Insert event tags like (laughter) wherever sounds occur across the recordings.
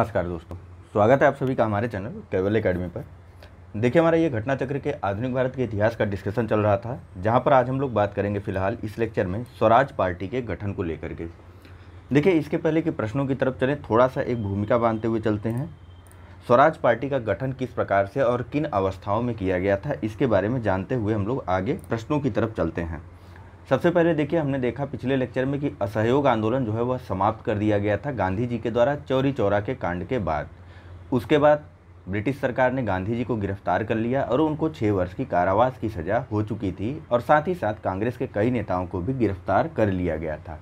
नमस्कार दोस्तों स्वागत है आप सभी का हमारे चैनल ट्रेवल अकेडमी पर देखिए हमारा ये घटना चक्र के आधुनिक भारत के इतिहास का डिस्कशन चल रहा था जहाँ पर आज हम लोग बात करेंगे फिलहाल इस लेक्चर में स्वराज पार्टी के गठन को लेकर के देखिए इसके पहले कि प्रश्नों की तरफ चलें थोड़ा सा एक भूमिका बांधते हुए चलते हैं स्वराज पार्टी का गठन किस प्रकार से और किन अवस्थाओं में किया गया था इसके बारे में जानते हुए हम लोग आगे प्रश्नों की तरफ चलते हैं सबसे पहले देखिए हमने देखा पिछले लेक्चर में कि असहयोग आंदोलन जो है वह समाप्त कर दिया गया था गांधी जी के द्वारा चौरी चौरा के कांड के बाद उसके बाद ब्रिटिश सरकार ने गांधी जी को गिरफ्तार कर लिया और उनको छः वर्ष की कारावास की सज़ा हो चुकी थी और साथ ही साथ कांग्रेस के कई नेताओं को भी गिरफ्तार कर लिया गया था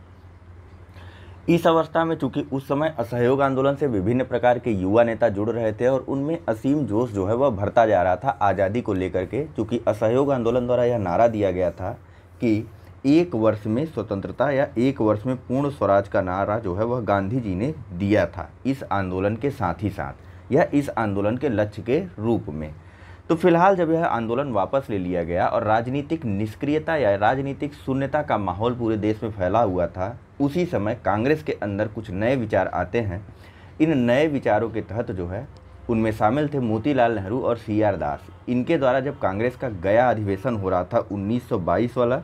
इस अवस्था में चूंकि उस समय असहयोग आंदोलन से विभिन्न प्रकार के युवा नेता जुड़ रहे थे और उनमें असीम जोश जो है वह भरता जा रहा था आज़ादी को लेकर के चूंकि असहयोग आंदोलन द्वारा यह नारा दिया गया था कि एक वर्ष में स्वतंत्रता या एक वर्ष में पूर्ण स्वराज का नारा जो है वह गांधी जी ने दिया था इस आंदोलन के साथ ही साथ या इस आंदोलन के लक्ष्य के रूप में तो फिलहाल जब यह आंदोलन वापस ले लिया गया और राजनीतिक निष्क्रियता या राजनीतिक शून्यता का माहौल पूरे देश में फैला हुआ था उसी समय कांग्रेस के अंदर कुछ नए विचार आते हैं इन नए विचारों के तहत जो है उनमें शामिल थे मोतीलाल नेहरू और सी आर दास इनके द्वारा जब कांग्रेस का गया अधिवेशन हो रहा था 1922 वाला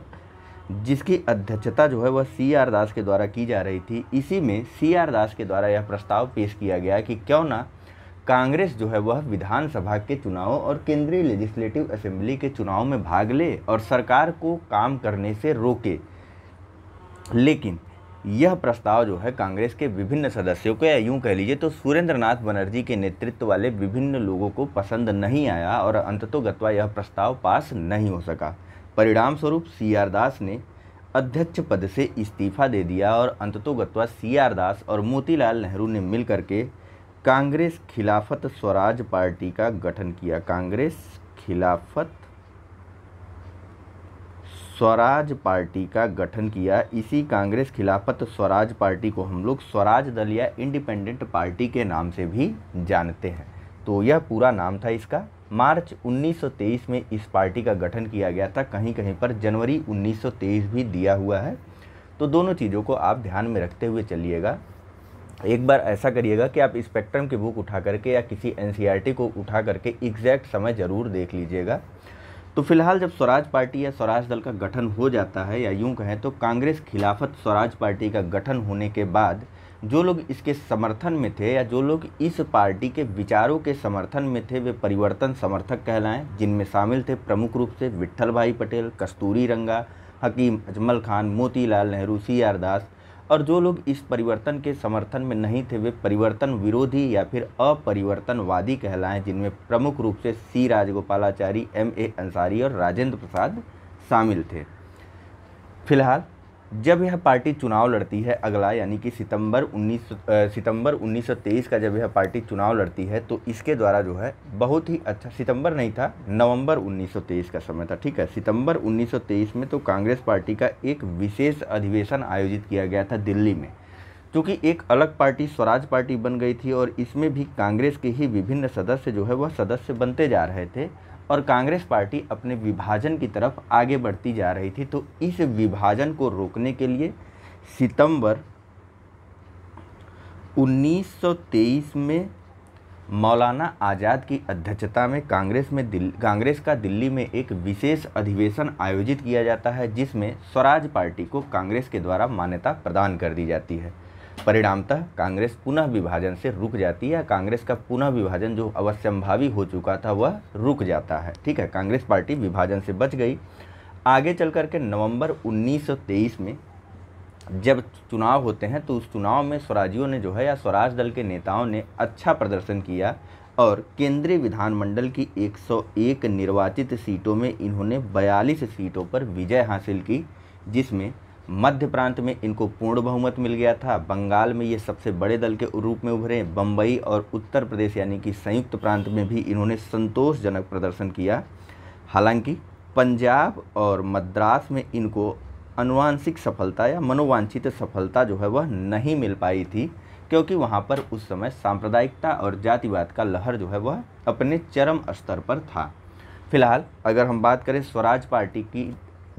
जिसकी अध्यक्षता जो है वह सी आर दास के द्वारा की जा रही थी इसी में सी आर दास के द्वारा यह प्रस्ताव पेश किया गया कि क्यों ना कांग्रेस जो है वह विधानसभा के चुनावों और केंद्रीय लेजिस्लेटिव असेंबली के चुनाव में भाग ले और सरकार को काम करने से रोके लेकिन यह प्रस्ताव जो है कांग्रेस के विभिन्न सदस्यों को या यूँ कह लीजिए तो सुरेंद्र नाथ बनर्जी के नेतृत्व वाले विभिन्न लोगों को पसंद नहीं आया और अंततोगत्वा यह प्रस्ताव पास नहीं हो सका परिणाम स्वरूप सी आर दास ने अध्यक्ष पद से इस्तीफा दे दिया और अंततोगत्वा सी आर दास और मोतीलाल नेहरू ने मिलकर के कांग्रेस खिलाफत स्वराज पार्टी का गठन किया कांग्रेस खिलाफत स्वराज पार्टी का गठन किया इसी कांग्रेस खिलाफत स्वराज पार्टी को हम लोग स्वराज दल या इंडिपेंडेंट पार्टी के नाम से भी जानते हैं तो यह पूरा नाम था इसका मार्च 1923 में इस पार्टी का गठन किया गया था कहीं कहीं पर जनवरी 1923 भी दिया हुआ है तो दोनों चीज़ों को आप ध्यान में रखते हुए चलिएगा एक बार ऐसा करिएगा कि आप स्पेक्ट्रम की बुक उठा करके या किसी एन को उठा करके एग्जैक्ट समय ज़रूर देख लीजिएगा तो फिलहाल जब स्वराज पार्टी या स्वराज दल का गठन हो जाता है या यूं कहें तो कांग्रेस खिलाफत स्वराज पार्टी का गठन होने के बाद जो लोग इसके समर्थन में थे या जो लोग इस पार्टी के विचारों के समर्थन में थे वे परिवर्तन समर्थक कहलाएं जिनमें शामिल थे प्रमुख रूप से विट्ठल भाई पटेल कस्तूरी रंगा हकीम अजमल खान मोतीलाल नेहरू सी आर दास और जो लोग इस परिवर्तन के समर्थन में नहीं थे वे परिवर्तन विरोधी या फिर अपरिवर्तनवादी कहलाएं जिनमें प्रमुख रूप से C Rajagopalachari M A Ansari और राजेंद्र प्रसाद शामिल थे फिलहाल जब यह पार्टी चुनाव लड़ती है अगला यानी कि सितंबर 19 सितंबर 1923 का जब यह पार्टी चुनाव लड़ती है तो इसके द्वारा जो है बहुत ही अच्छा सितंबर नहीं था नवंबर 1923 का समय था ठीक है सितंबर 1923 में तो कांग्रेस पार्टी का एक विशेष अधिवेशन आयोजित किया गया था दिल्ली में क्योंकि एक अलग पार्टी स्वराज पार्टी बन गई थी और इसमें भी कांग्रेस के ही विभिन्न सदस्य जो है वह सदस्य बनते जा रहे थे और कांग्रेस पार्टी अपने विभाजन की तरफ आगे बढ़ती जा रही थी तो इस विभाजन को रोकने के लिए सितंबर 1923 में मौलाना आज़ाद की अध्यक्षता में कांग्रेस में दिल कांग्रेस का दिल्ली में एक विशेष अधिवेशन आयोजित किया जाता है जिसमें स्वराज पार्टी को कांग्रेस के द्वारा मान्यता प्रदान कर दी जाती है परिणामतः कांग्रेस पुनः विभाजन से रुक जाती है कांग्रेस का पुनः विभाजन जो अवश्यंभावी हो चुका था वह रुक जाता है ठीक है कांग्रेस पार्टी विभाजन से बच गई आगे चल कर के नवंबर 1923 में जब चुनाव होते हैं तो उस चुनाव में स्वराजियों ने जो है या स्वराज दल के नेताओं ने अच्छा प्रदर्शन किया और केंद्रीय विधानमंडल की 101 निर्वाचित सीटों में इन्होंने 42 सीटों पर विजय हासिल की जिसमें मध्य प्रांत में इनको पूर्ण बहुमत मिल गया था बंगाल में ये सबसे बड़े दल के रूप में उभरे बम्बई और उत्तर प्रदेश यानी कि संयुक्त प्रांत में भी इन्होंने संतोषजनक प्रदर्शन किया हालांकि पंजाब और मद्रास में इनको अनुवांशिक सफलता या मनोवांछित सफलता जो है वह नहीं मिल पाई थी क्योंकि वहाँ पर उस समय सांप्रदायिकता और जातिवाद का लहर जो है वह अपने चरम स्तर पर था फिलहाल अगर हम बात करें स्वराज पार्टी की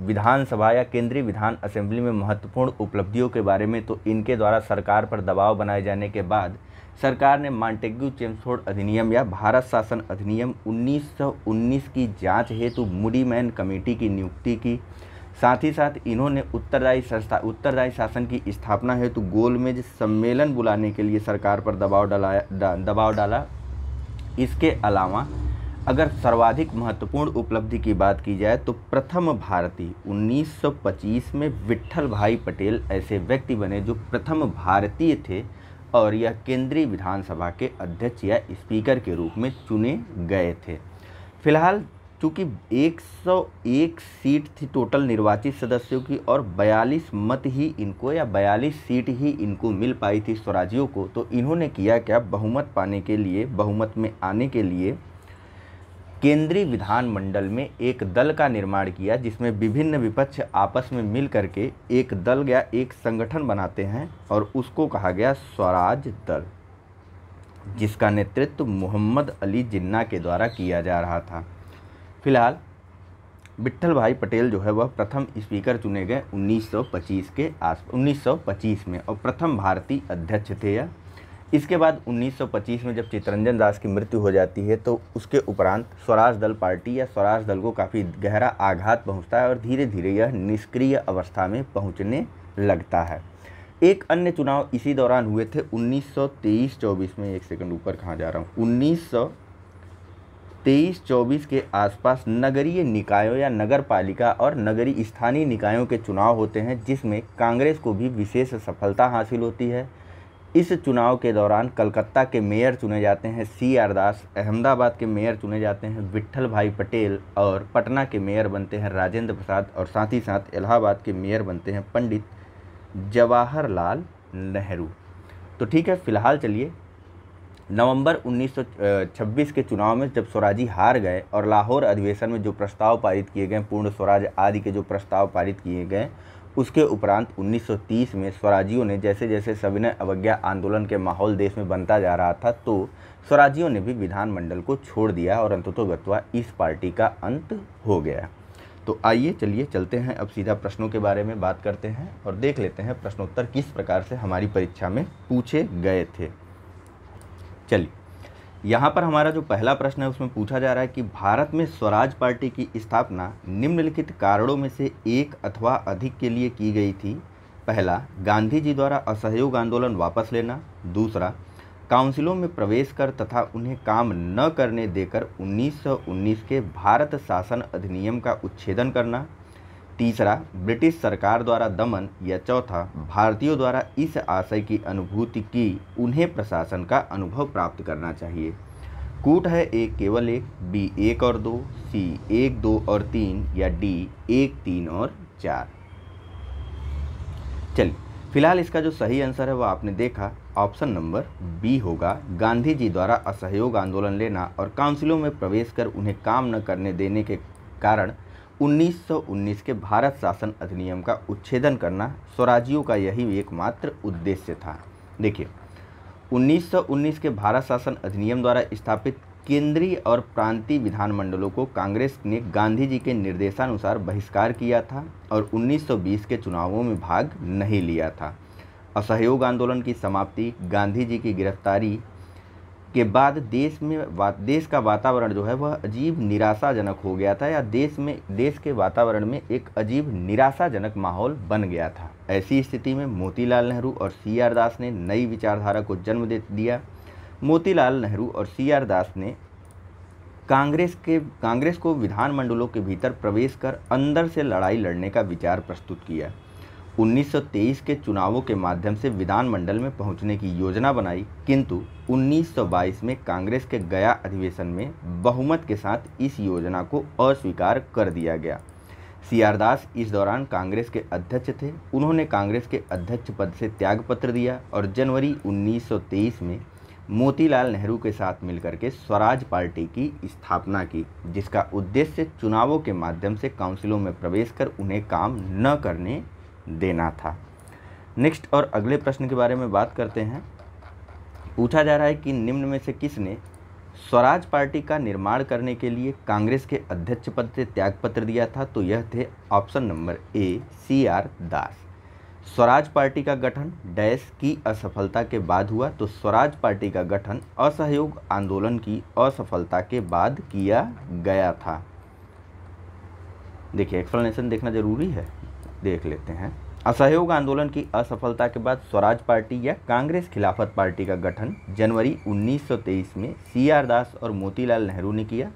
विधानसभा या केंद्रीय विधान असेंबली में महत्वपूर्ण उपलब्धियों के बारे में तो इनके द्वारा सरकार पर दबाव बनाए जाने के बाद सरकार ने मांटेग्यू चेम्सफोर्ड अधिनियम या भारत शासन अधिनियम 1919 की जांच हेतु मुडीमैन कमेटी की नियुक्ति की साथ ही साथ इन्होंने उत्तरदायी संस्था उत्तरदायी शासन की स्थापना हेतु गोलमेज सम्मेलन बुलाने के लिए सरकार पर दबाव डाला दबाव डाला इसके अलावा अगर सर्वाधिक महत्वपूर्ण उपलब्धि की बात की जाए तो प्रथम भारतीय 1925 में विट्ठल भाई पटेल ऐसे व्यक्ति बने जो प्रथम भारतीय थे और यह केंद्रीय विधानसभा के अध्यक्ष या स्पीकर के रूप में चुने गए थे फिलहाल चूँकि 101 सीट थी टोटल निर्वाचित सदस्यों की और 42 मत ही इनको या 42 सीट ही इनको मिल पाई थी स्वराजियों को तो इन्होंने किया क्या बहुमत पाने के लिए बहुमत में आने के लिए केंद्रीय विधानमंडल में एक दल का निर्माण किया जिसमें विभिन्न विपक्ष आपस में मिल करके एक दल या एक संगठन बनाते हैं और उसको कहा गया स्वराज दल जिसका नेतृत्व मोहम्मद अली जिन्ना के द्वारा किया जा रहा था फिलहाल विट्ठल भाई पटेल जो है वह प्रथम स्पीकर चुने गए 1925 के आस 1925 में और प्रथम भारतीय अध्यक्ष थे या इसके बाद 1925 में जब चितरंजन दास की मृत्यु हो जाती है तो उसके उपरांत स्वराज दल पार्टी या स्वराज दल को काफ़ी गहरा आघात पहुंचता है और धीरे धीरे यह निष्क्रिय अवस्था में पहुंचने लगता है एक अन्य चुनाव इसी दौरान हुए थे 1923-24 में एक सेकंड ऊपर कहाँ जा रहा हूँ 1923-24 के आसपास नगरीय निकायों या नगर पालिका और नगरीय स्थानीय निकायों के चुनाव होते हैं जिसमें कांग्रेस को भी विशेष सफलता हासिल होती है इस चुनाव के दौरान कलकत्ता के मेयर चुने जाते हैं सी आर दास अहमदाबाद के मेयर चुने जाते हैं विट्ठल भाई पटेल और पटना के मेयर बनते हैं राजेंद्र प्रसाद और साथ ही साथ इलाहाबाद के मेयर बनते हैं पंडित जवाहरलाल नेहरू तो ठीक है फिलहाल चलिए नवंबर 1926 के चुनाव में जब स्वराजी हार गए और लाहौर अधिवेशन में जो प्रस्ताव पारित किए गए पूर्ण स्वराज आदि के जो प्रस्ताव पारित किए गए उसके उपरांत 1930 में स्वराजियों ने जैसे जैसे सविनय अवज्ञा आंदोलन के माहौल देश में बनता जा रहा था तो स्वराजियों ने भी विधानमंडल को छोड़ दिया और अंततोगत्वा इस पार्टी का अंत हो गया तो आइए चलिए चलते हैं अब सीधा प्रश्नों के बारे में बात करते हैं और देख लेते हैं प्रश्नोत्तर किस प्रकार से हमारी परीक्षा में पूछे गए थे चलिए यहाँ पर हमारा जो पहला प्रश्न है उसमें पूछा जा रहा है कि भारत में स्वराज पार्टी की स्थापना निम्नलिखित कारणों में से एक अथवा अधिक के लिए की गई थी पहला गांधी जी द्वारा असहयोग आंदोलन वापस लेना दूसरा काउंसिलों में प्रवेश कर तथा उन्हें काम न करने देकर 1919 के भारत शासन अधिनियम का उच्छेदन करना तीसरा ब्रिटिश सरकार द्वारा दमन या चौथा भारतीयों द्वारा इस आशय की अनुभूति की उन्हें प्रशासन का अनुभव प्राप्त करना चाहिए कूट है एक केवल एक बी एक और दो सी एक दो और तीन या डी एक तीन और चार चलिए फिलहाल इसका जो सही आंसर है वो आपने देखा ऑप्शन नंबर बी होगा गांधी जी द्वारा असहयोग आंदोलन लेना और काउंसिलों में प्रवेश कर उन्हें काम न करने देने के कारण 1919 के भारत शासन अधिनियम का उच्छेदन करना स्वराज्यों का यही एकमात्र उद्देश्य था देखिए 1919 के भारत शासन अधिनियम द्वारा स्थापित केंद्रीय और प्रांतीय विधानमंडलों को कांग्रेस ने गांधी जी के निर्देशानुसार बहिष्कार किया था और 1920 के चुनावों में भाग नहीं लिया था असहयोग आंदोलन की समाप्ति गांधी जी की गिरफ्तारी के बाद देश में वा, देश का वातावरण जो है वह अजीब निराशाजनक हो गया था या देश में देश के वातावरण में एक अजीब निराशाजनक माहौल बन गया था ऐसी स्थिति में मोतीलाल नेहरू और सी आर दास ने नई विचारधारा को जन्म दे दिया मोतीलाल नेहरू और सी आर दास ने कांग्रेस के कांग्रेस को विधानमंडलों के भीतर प्रवेश कर अंदर से लड़ाई लड़ने का विचार प्रस्तुत किया 1923 के चुनावों के माध्यम से विधानमंडल में पहुंचने की योजना बनाई किंतु 1922 में कांग्रेस के गया अधिवेशन में बहुमत के साथ इस योजना को अस्वीकार कर दिया गया सी आर दास इस दौरान कांग्रेस के अध्यक्ष थे उन्होंने कांग्रेस के अध्यक्ष पद से त्यागपत्र दिया और जनवरी 1923 में मोतीलाल नेहरू के साथ मिलकर के स्वराज पार्टी की स्थापना की जिसका उद्देश्य चुनावों के माध्यम से काउंसिलों में प्रवेश कर उन्हें काम न करने देना था नेक्स्ट और अगले प्रश्न के बारे में बात करते हैं पूछा जा रहा है कि निम्न में से किसने स्वराज पार्टी का निर्माण करने के लिए कांग्रेस के अध्यक्ष पद से त्यागपत्र दिया था तो यह थे option number A C R Das Swaraj party का गठन डैश की असफलता के बाद हुआ तो स्वराज पार्टी का गठन असहयोग आंदोलन की असफलता के बाद किया गया था देखिए एक्सप्लेनेशन देखना जरूरी है देख लेते हैं असहयोग आंदोलन की असफलता के बाद स्वराज पार्टी या कांग्रेस खिलाफत पार्टी का गठन जनवरी 1923 में सी आर दास और मोतीलाल नेहरू ने किया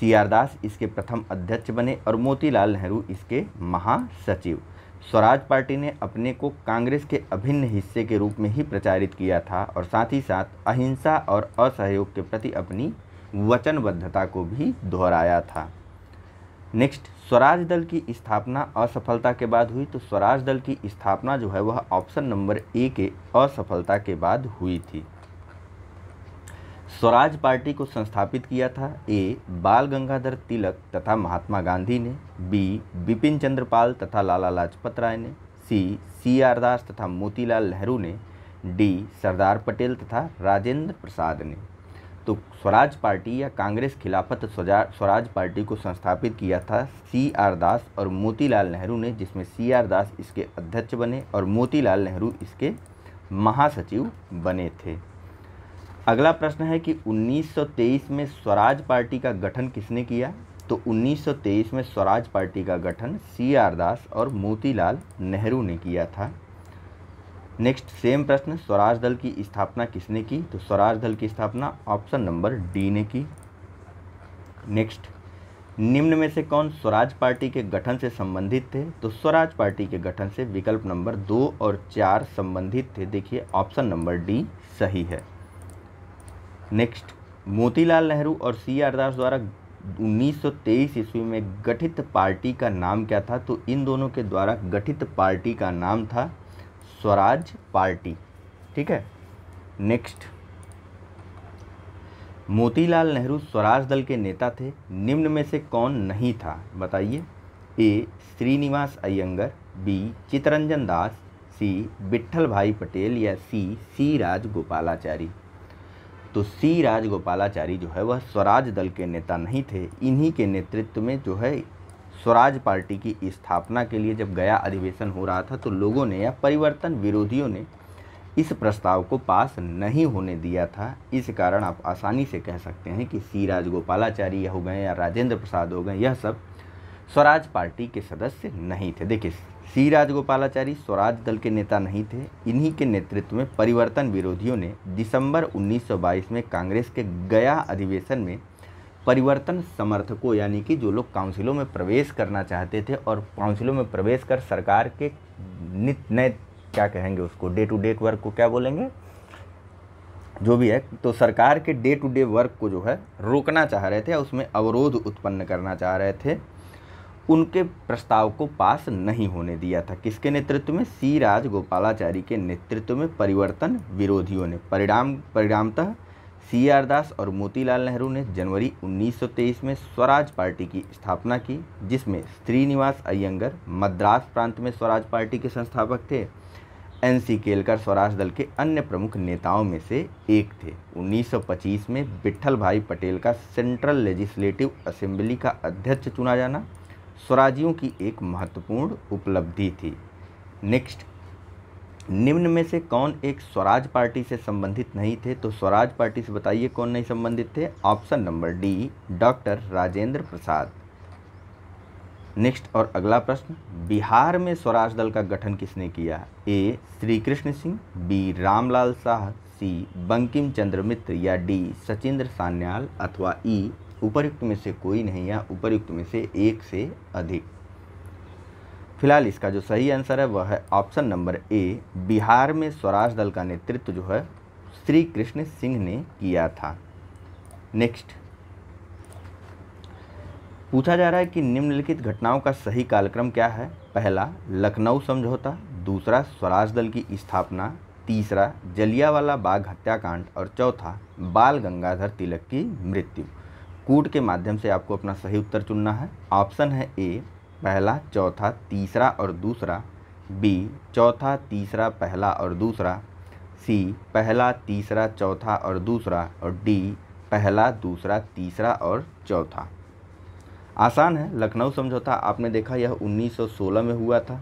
सी आर दास इसके प्रथम अध्यक्ष बने और मोतीलाल नेहरू इसके महासचिव स्वराज पार्टी ने अपने को कांग्रेस के अभिन्न हिस्से के रूप में ही प्रचारित किया था और साथ ही साथ अहिंसा और असहयोग के प्रति अपनी वचनबद्धता को भी दोहराया था नेक्स्ट स्वराज दल की स्थापना असफलता के बाद हुई तो स्वराज दल की स्थापना जो है वह ऑप्शन नंबर ए के असफलता के बाद हुई थी स्वराज पार्टी को संस्थापित किया था ए बाल गंगाधर तिलक तथा महात्मा गांधी ने बी बिपिन चंद्रपाल तथा लाला लाजपत राय ने सी सी आर दास तथा मोतीलाल नेहरू ने डी सरदार पटेल तथा राजेंद्र प्रसाद ने तो स्वराज पार्टी या कांग्रेस खिलाफत स्वराज पार्टी को संस्थापित किया था सी आर दास और मोतीलाल नेहरू ने जिसमें सी आर दास इसके अध्यक्ष बने और मोतीलाल नेहरू इसके महासचिव बने थे अगला प्रश्न है कि 1923 में स्वराज पार्टी का गठन किसने किया तो 1923 में स्वराज पार्टी का गठन सी आर दास और मोतीलाल नेहरू ने किया था नेक्स्ट सेम प्रश्न स्वराज दल की स्थापना किसने की तो स्वराज दल की स्थापना ऑप्शन नंबर डी ने की नेक्स्ट निम्न में से कौन स्वराज पार्टी के गठन से संबंधित थे तो स्वराज पार्टी के गठन से विकल्प नंबर दो और चार संबंधित थे देखिए ऑप्शन नंबर डी सही है नेक्स्ट मोतीलाल नेहरू और सी आर दास द्वारा 1923 ईस्वी में गठित पार्टी का नाम क्या था तो इन दोनों के द्वारा गठित पार्टी का नाम था स्वराज पार्टी ठीक है नेक्स्ट मोतीलाल नेहरू स्वराज दल के नेता थे निम्न में से कौन नहीं था बताइए A Srinivasa Iyengar B Chittaranjan Das C Vithal Bhai Patel या सी सी राजगोपालाचारी तो सी राजगोपालाचारी जो है वह स्वराज दल के नेता नहीं थे इन्हीं के नेतृत्व में जो है स्वराज पार्टी की स्थापना के लिए जब गया अधिवेशन हो रहा था तो लोगों ने या परिवर्तन विरोधियों ने इस प्रस्ताव को पास नहीं होने दिया था इस कारण आप आसानी से कह सकते हैं कि सी राजगोपालाचारी हो गए या राजेंद्र प्रसाद हो गए यह सब स्वराज पार्टी के सदस्य नहीं थे देखिए सी राजगोपालाचारी स्वराज दल के नेता नहीं थे इन्हीं के नेतृत्व में परिवर्तन विरोधियों ने दिसंबर 1922 में कांग्रेस के गया अधिवेशन में परिवर्तन समर्थकों यानी कि जो लोग काउंसिलों में प्रवेश करना चाहते थे और काउंसिलों में प्रवेश कर सरकार के नित नए क्या कहेंगे उसको डे टू डे वर्क को क्या बोलेंगे जो भी है तो सरकार के डे टू डे वर्क को जो है रोकना चाह रहे थे उसमें अवरोध उत्पन्न करना चाह रहे थे उनके प्रस्ताव को पास नहीं होने दिया था किसके नेतृत्व में सी राज गोपालाचारी के नेतृत्व में परिवर्तन विरोधियों ने परिणाम परिणामतः सी आर दास और मोतीलाल नेहरू ने जनवरी 1923 में स्वराज पार्टी की स्थापना की जिसमें श्रीनिवास अयंगर मद्रास प्रांत में स्वराज पार्टी के संस्थापक थे एन सी केलकर स्वराज दल के अन्य प्रमुख नेताओं में से एक थे 1925 में विट्ठल भाई पटेल का सेंट्रल लेजिस्लेटिव असेंबली का अध्यक्ष चुना जाना स्वराजियों की एक महत्वपूर्ण उपलब्धि थी नेक्स्ट निम्न में से कौन एक स्वराज पार्टी से संबंधित नहीं थे तो स्वराज पार्टी से बताइए कौन नहीं संबंधित थे option number D doctor Rajendra Prasad next और अगला प्रश्न बिहार में स्वराज दल का गठन किसने किया A Shri Krishna Singh B Ramlal Shah C Bankim Chandra Mitra या डी सचिंद्र सान्याल अथवा ई उपरयुक्त में से कोई नहीं या उपरयुक्त में से एक से अधिक फिलहाल इसका जो सही आंसर है वह है ऑप्शन नंबर ए बिहार में स्वराज दल का नेतृत्व जो है श्री कृष्ण सिंह ने किया था नेक्स्ट पूछा जा रहा है कि निम्नलिखित घटनाओं का सही कालक्रम क्या है पहला लखनऊ समझौता दूसरा स्वराज दल की स्थापना तीसरा जलियावाला बाग हत्याकांड और चौथा बाल गंगाधर तिलक की मृत्यु कूट के माध्यम से आपको अपना सही उत्तर चुनना है ऑप्शन है ए पहला चौथा तीसरा और दूसरा बी चौथा तीसरा पहला और दूसरा सी पहला तीसरा चौथा और दूसरा और डी पहला दूसरा तीसरा और चौथा आसान है लखनऊ समझौता आपने देखा यह 1916 में हुआ था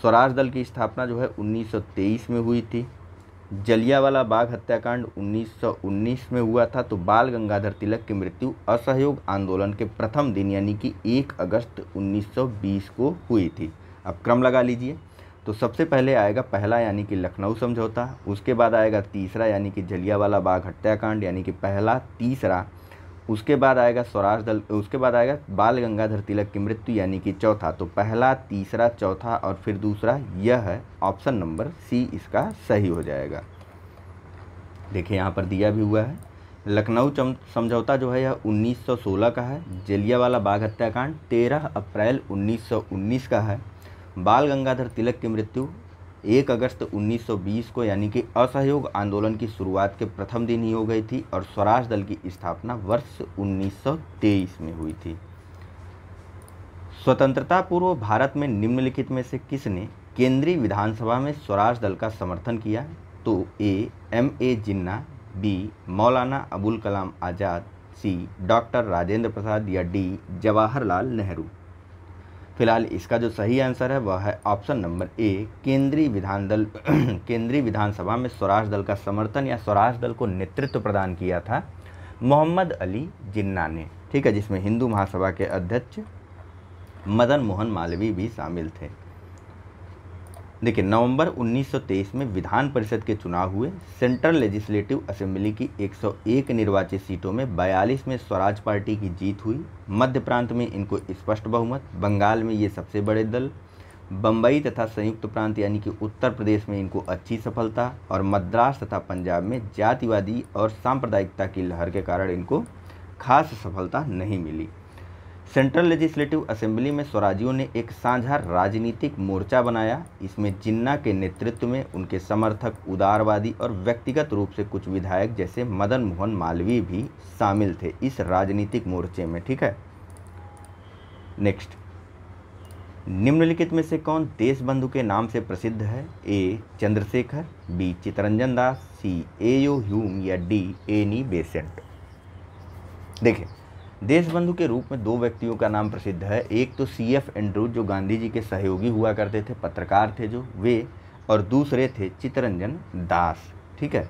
स्वराज दल की स्थापना जो है 1923 में हुई थी जलियावाला बाग हत्याकांड 1919 में हुआ था तो बाल गंगाधर तिलक की मृत्यु असहयोग आंदोलन के प्रथम दिन यानी कि 1 अगस्त 1920 को हुई थी अब क्रम लगा लीजिए तो सबसे पहले आएगा पहला यानी कि लखनऊ समझौता उसके बाद आएगा तीसरा यानी कि जलियावाला बाग हत्याकांड यानी कि पहला तीसरा उसके बाद आएगा स्वराज दल उसके बाद आएगा बाल गंगाधर तिलक की मृत्यु यानी कि चौथा तो पहला तीसरा चौथा और फिर दूसरा यह है ऑप्शन नंबर सी इसका सही हो जाएगा देखिए यहाँ पर दिया भी हुआ है लखनऊ समझौता जो है यह 1916 का है जलियावाला बाग हत्याकांड 13 अप्रैल 1919 का है बाल गंगाधर तिलक की मृत्यु एक अगस्त 1920 को यानी कि असहयोग आंदोलन की शुरुआत के प्रथम दिन ही हो गई थी और स्वराज दल की स्थापना वर्ष 1923 में हुई थी स्वतंत्रता पूर्व भारत में निम्नलिखित में से किसने केंद्रीय विधानसभा में स्वराज दल का समर्थन किया तो A M A Jinnah B Maulana Abul Kalam Azad C doctor Rajendra Prasad या डी जवाहरलाल नेहरू फिलहाल इसका जो सही आंसर है वह है ऑप्शन नंबर ए केंद्रीय विधान दल (clears throat) केंद्रीय विधानसभा में स्वराज दल का समर्थन या स्वराज दल को नेतृत्व प्रदान किया था मोहम्मद अली जिन्ना ने ठीक है जिसमें हिंदू महासभा के अध्यक्ष मदन मोहन मालवीय भी शामिल थे देखिए नवंबर 1923 में विधान परिषद के चुनाव हुए सेंट्रल लेजिस्लेटिव असेंबली की 101 निर्वाचित सीटों में 42 में स्वराज पार्टी की जीत हुई मध्य प्रांत में इनको स्पष्ट बहुमत बंगाल में ये सबसे बड़े दल बम्बई तथा संयुक्त प्रांत यानी कि उत्तर प्रदेश में इनको अच्छी सफलता और मद्रास तथा पंजाब में जातिवादी और सांप्रदायिकता की लहर के कारण इनको खास सफलता नहीं मिली सेंट्रल लेजिस्लेटिव असेंबली में स्वराजियों ने एक साझा राजनीतिक मोर्चा बनाया इसमें जिन्ना के नेतृत्व में उनके समर्थक उदारवादी और व्यक्तिगत रूप से कुछ विधायक जैसे मदन मोहन मालवीय भी शामिल थे इस राजनीतिक मोर्चे में ठीक है नेक्स्ट निम्नलिखित में से कौन देशबंधु के नाम से प्रसिद्ध है A Chandrashekhar B Chittaranjan Das C A Hume या डी एनी बेसेंट देखिए देशबंधु के रूप में दो व्यक्तियों का नाम प्रसिद्ध है एक तो सी एफ एंड्रू जो गांधी जी के सहयोगी हुआ करते थे पत्रकार थे जो वे और दूसरे थे चितरंजन दास ठीक है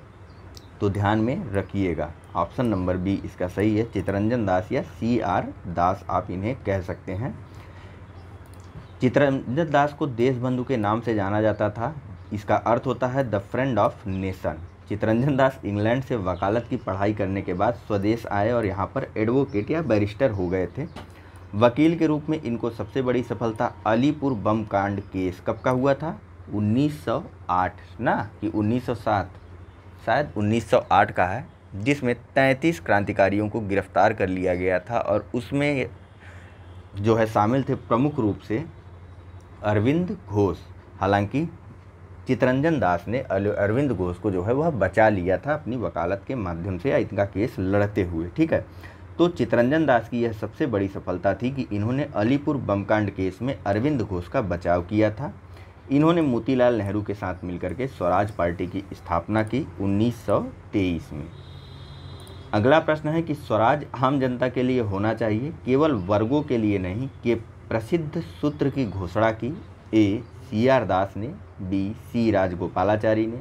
तो ध्यान में रखिएगा ऑप्शन नंबर बी इसका सही है चितरंजन दास या सी आर दास आप इन्हें कह सकते हैं चितरंजन दास को देशबंधु के नाम से जाना जाता था इसका अर्थ होता है the friend of nation Chittaranjan Das England से वकालत की पढ़ाई करने के बाद स्वदेश आए और यहाँ पर एडवोकेट या बैरिस्टर हो गए थे वकील के रूप में इनको सबसे बड़ी सफलता अलीपुर बम कांड केस कब का हुआ था 1908 ना कि 1907 शायद 1908 का है जिसमें 33 क्रांतिकारियों को गिरफ्तार कर लिया गया था और उसमें जो है शामिल थे प्रमुख रूप से अरविंद घोष हालांकि चितरंजन दास ने अरविंद घोष को जो है वह बचा लिया था अपनी वकालत के माध्यम से या इनका केस लड़ते हुए ठीक है तो चितरंजन दास की यह सबसे बड़ी सफलता थी कि इन्होंने अलीपुर बमकांड केस में अरविंद घोष का बचाव किया था इन्होंने मोतीलाल नेहरू के साथ मिलकर के स्वराज पार्टी की स्थापना की 1923 में अगला प्रश्न है कि स्वराज आम जनता के लिए होना चाहिए केवल वर्गों के लिए नहीं के प्रसिद्ध सूत्र की घोषणा की ए सी आर दास ने बी सी राजगोपालाचारी ने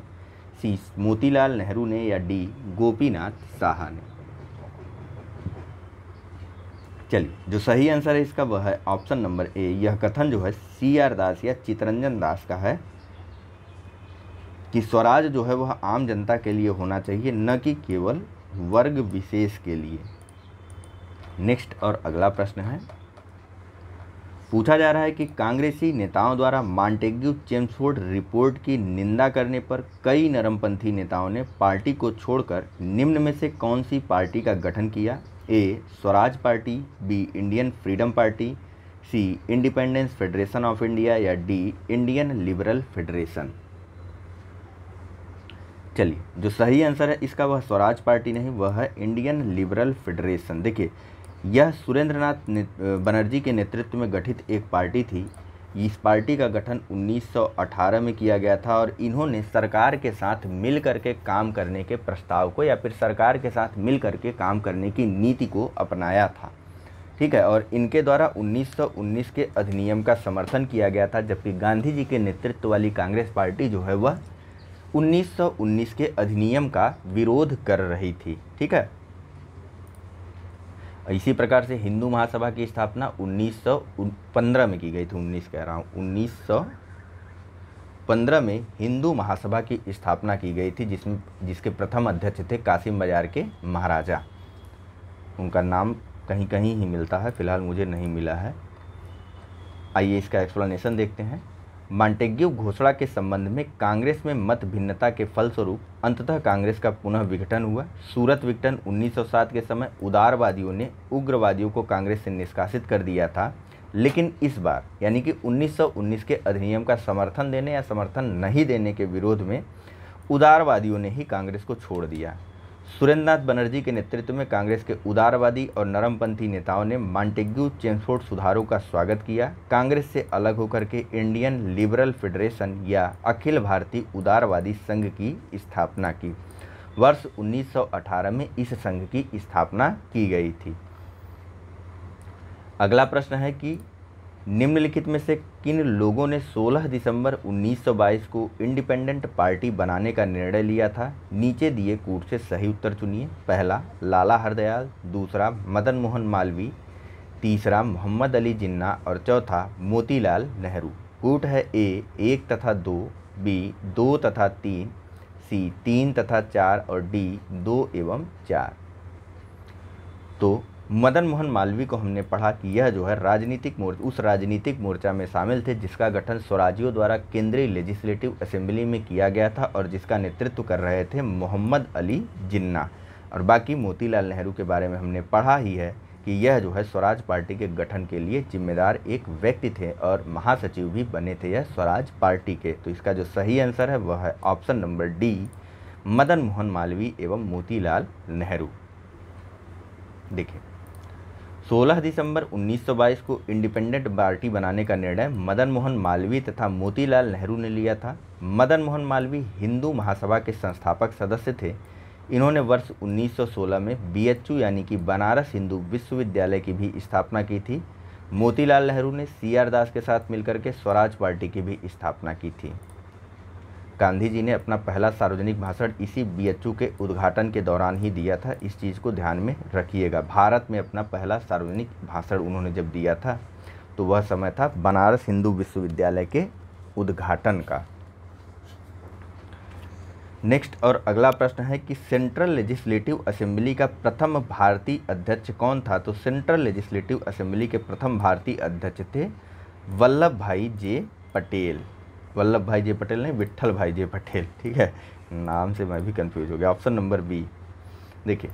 सी मोतीलाल नेहरू ने या डी गोपीनाथ साहा ने चलिए जो सही आंसर है इसका वह है ऑप्शन नंबर ए यह कथन जो है सी आर दास या चितरंजन दास का है कि स्वराज जो है वह आम जनता के लिए होना चाहिए न कि केवल वर्ग विशेष के लिए नेक्स्ट और अगला प्रश्न है पूछा जा रहा है कि कांग्रेसी नेताओं द्वारा मॉन्टेग्यू चेम्सफोर्ड रिपोर्ट की निंदा करने पर कई नरमपंथी नेताओं ने पार्टी को छोड़कर निम्न में से कौन सी पार्टी का गठन किया A Swaraj party B Indian freedom party C independence federation of India या डी इंडियन लिबरल फेडरेशन चलिए जो सही आंसर है इसका वह स्वराज पार्टी नहीं वह है इंडियन लिबरल फेडरेशन देखिए यह सुरेंद्रनाथ बनर्जी के नेतृत्व में गठित एक पार्टी थी इस पार्टी का गठन 1918 में किया गया था और इन्होंने सरकार के साथ मिल के काम करने के प्रस्ताव को या फिर सरकार के साथ मिल के काम करने की नीति को अपनाया था ठीक है और इनके द्वारा 1919 के अधिनियम का समर्थन किया गया था जबकि गांधी जी के नेतृत्व वाली कांग्रेस पार्टी जो है वह 1919 के अधिनियम का विरोध कर रही थी ठीक है इसी प्रकार से हिंदू महासभा की स्थापना 1915 में की गई थी 19 कह रहा हूँ 1915 में हिंदू महासभा की स्थापना की गई थी जिसमें जिसके प्रथम अध्यक्ष थे कासिम बाजार के महाराजा उनका नाम कहीं कहीं ही मिलता है फिलहाल मुझे नहीं मिला है आइए इसका एक्सप्लेनेशन देखते हैं मांटेग्यू घोषणा के संबंध में कांग्रेस में मत भिन्नता के फलस्वरूप अंततः कांग्रेस का पुनः विघटन हुआ सूरत विघटन 1907 के समय उदारवादियों ने उग्रवादियों को कांग्रेस से निष्कासित कर दिया था लेकिन इस बार यानी कि 1919 के अधिनियम का समर्थन देने या समर्थन नहीं देने के विरोध में उदारवादियों ने ही कांग्रेस को छोड़ दिया सुरेंद्रनाथ बनर्जी के नेतृत्व में कांग्रेस के उदारवादी और नरमपंथी नेताओं ने मॉन्टेग्यू चेमफोर्ड सुधारों का स्वागत किया कांग्रेस से अलग होकर के इंडियन लिबरल फेडरेशन या अखिल भारतीय उदारवादी संघ की स्थापना की वर्ष 1918 में इस संघ की स्थापना की गई थी अगला प्रश्न है कि निम्नलिखित में से किन लोगों ने 16 दिसंबर 1922 को इंडिपेंडेंट पार्टी बनाने का निर्णय लिया था नीचे दिए कूट से सही उत्तर चुनिए पहला लाला हरदयाल दूसरा मदन मोहन मालवी तीसरा मोहम्मद अली जिन्ना और चौथा मोतीलाल नेहरू कूट है ए एक तथा दो बी दो तथा तीन सी तीन तथा चार और डी दो एवं चार तो मदन मोहन मालवीय को हमने पढ़ा कि यह जो है राजनीतिक मोर्चा उस राजनीतिक मोर्चा में शामिल थे जिसका गठन स्वराजियों द्वारा केंद्रीय लेजिस्लेटिव असेंबली में किया गया था और जिसका नेतृत्व कर रहे थे मोहम्मद अली जिन्ना और बाकी मोतीलाल नेहरू के बारे में हमने पढ़ा ही है कि यह जो है स्वराज पार्टी के गठन के लिए जिम्मेदार एक व्यक्ति थे और महासचिव भी बने थे यह स्वराज पार्टी के तो इसका जो सही आंसर है वह है option number D Madan Mohan Malviya एवं मोतीलाल नेहरू देखिए 16 दिसंबर 1922 को इंडिपेंडेंट पार्टी बनाने का निर्णय मदन मोहन मालवीय तथा मोतीलाल नेहरू ने लिया था मदन मोहन मालवीय हिंदू महासभा के संस्थापक सदस्य थे इन्होंने वर्ष 1916 में बीएचयू यानी कि बनारस हिंदू विश्वविद्यालय की भी स्थापना की थी मोतीलाल नेहरू ने सी आर दास के साथ मिलकर के स्वराज पार्टी की भी स्थापना की थी गांधी जी ने अपना पहला सार्वजनिक भाषण इसी बीएचयू के उद्घाटन के दौरान ही दिया था इस चीज़ को ध्यान में रखिएगा भारत में अपना पहला सार्वजनिक भाषण उन्होंने जब दिया था तो वह समय था बनारस हिंदू विश्वविद्यालय के उद्घाटन का नेक्स्ट और अगला प्रश्न है कि सेंट्रल लेजिस्लेटिव असेंबली का प्रथम भारतीय अध्यक्ष कौन था तो सेंट्रल लेजिस्लेटिव असेंबली के प्रथम भारतीय अध्यक्ष थे वल्लभ भाई जे पटेल वल्लभ भाई जी पटेल नहीं विट्ठल भाई जी पटेल ठीक है नाम से मैं भी कंफ्यूज हो गया ऑप्शन नंबर बी देखिए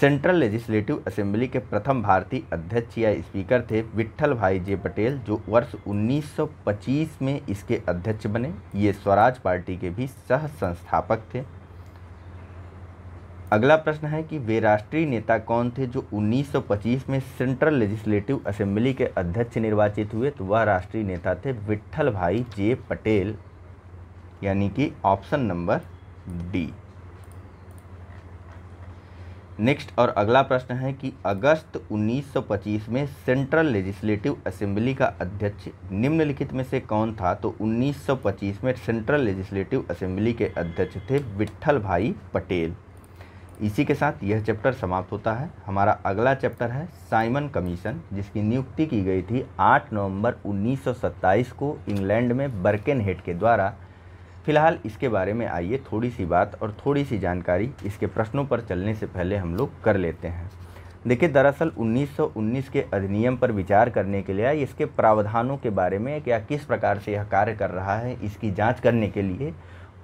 सेंट्रल लेजिस्लेटिव असेंबली के प्रथम भारतीय अध्यक्ष या स्पीकर थे विट्ठल भाई जे पटेल जो वर्ष 1925 में इसके अध्यक्ष बने ये स्वराज पार्टी के भी सह संस्थापक थे अगला प्रश्न है कि वे राष्ट्रीय नेता कौन थे जो 1925 में सेंट्रल लेजिस्लेटिव असेंबली के अध्यक्ष निर्वाचित हुए तो वह राष्ट्रीय नेता थे विट्ठल भाई जे पटेल यानी कि ऑप्शन नंबर डी नेक्स्ट और अगला प्रश्न है कि अगस्त 1925 में सेंट्रल लेजिस्लेटिव असेंबली का अध्यक्ष निम्नलिखित में से कौन था तो 1925 में सेंट्रल लेजिस्लेटिव असेंबली के अध्यक्ष थे विट्ठल भाई पटेल इसी के साथ यह चैप्टर समाप्त होता है हमारा अगला चैप्टर है साइमन कमीशन जिसकी नियुक्ति की गई थी 8 नवंबर 1927 को इंग्लैंड में बर्केन हेड के द्वारा फिलहाल इसके बारे में आइए थोड़ी सी बात और थोड़ी सी जानकारी इसके प्रश्नों पर चलने से पहले हम लोग कर लेते हैं देखिए दरअसल 1919 के अधिनियम पर विचार करने के लिए इसके प्रावधानों के बारे में क्या किस प्रकार से यह कार्य कर रहा है इसकी जाँच करने के लिए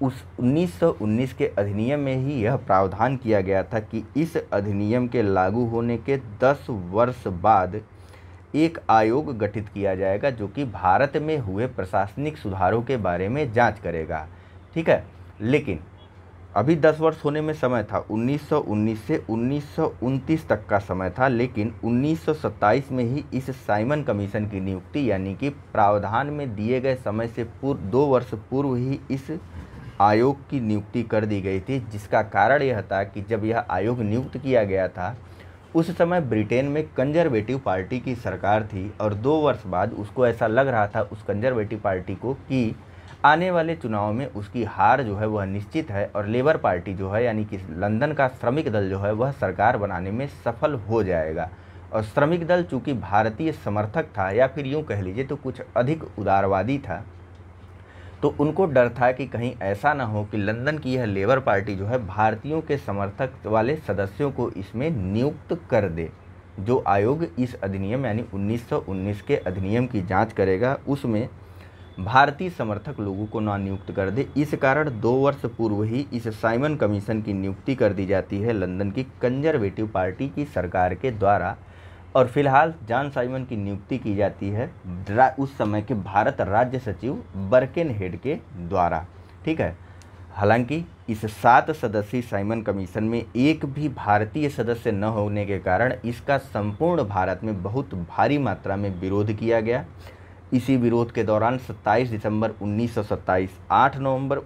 उस 1919 के अधिनियम में ही यह प्रावधान किया गया था कि इस अधिनियम के लागू होने के 10 वर्ष बाद एक आयोग गठित किया जाएगा जो कि भारत में हुए प्रशासनिक सुधारों के बारे में जांच करेगा ठीक है लेकिन अभी 10 वर्ष होने में समय था 1919 से उन्नीस तक का समय था लेकिन 1927 में ही इस साइमन कमीशन की नियुक्ति यानी कि प्रावधान में दिए गए समय से पूर्व दो वर्ष पूर्व ही इस आयोग की नियुक्ति कर दी गई थी जिसका कारण यह था कि जब यह आयोग नियुक्त किया गया था उस समय ब्रिटेन में कंजर्वेटिव पार्टी की सरकार थी और दो वर्ष बाद उसको ऐसा लग रहा था उस कंजर्वेटिव पार्टी को कि आने वाले चुनाव में उसकी हार जो है वह निश्चित है और लेबर पार्टी जो है यानी कि लंदन का श्रमिक दल जो है वह सरकार बनाने में सफल हो जाएगा और श्रमिक दल चूँकि भारतीय समर्थक था या फिर यूँ कह लीजिए तो कुछ अधिक उदारवादी था तो उनको डर था कि कहीं ऐसा ना हो कि लंदन की यह लेबर पार्टी जो है भारतीयों के समर्थक वाले सदस्यों को इसमें नियुक्त कर दे जो आयोग इस अधिनियम यानी 1919 के अधिनियम की जांच करेगा उसमें भारतीय समर्थक लोगों को ना नियुक्त कर दे इस कारण दो वर्ष पूर्व ही इस साइमन कमीशन की नियुक्ति कर दी जाती है लंदन की कंजर्वेटिव पार्टी की सरकार के द्वारा और फिलहाल जॉन साइमन की नियुक्ति की जाती है उस समय के भारत राज्य सचिव बर्केन हेड के द्वारा ठीक है हालांकि इस सात सदस्यीय साइमन कमीशन में एक भी भारतीय सदस्य न होने के कारण इसका संपूर्ण भारत में बहुत भारी मात्रा में विरोध किया गया इसी विरोध के दौरान 27 दिसंबर 1927, 8 नवंबर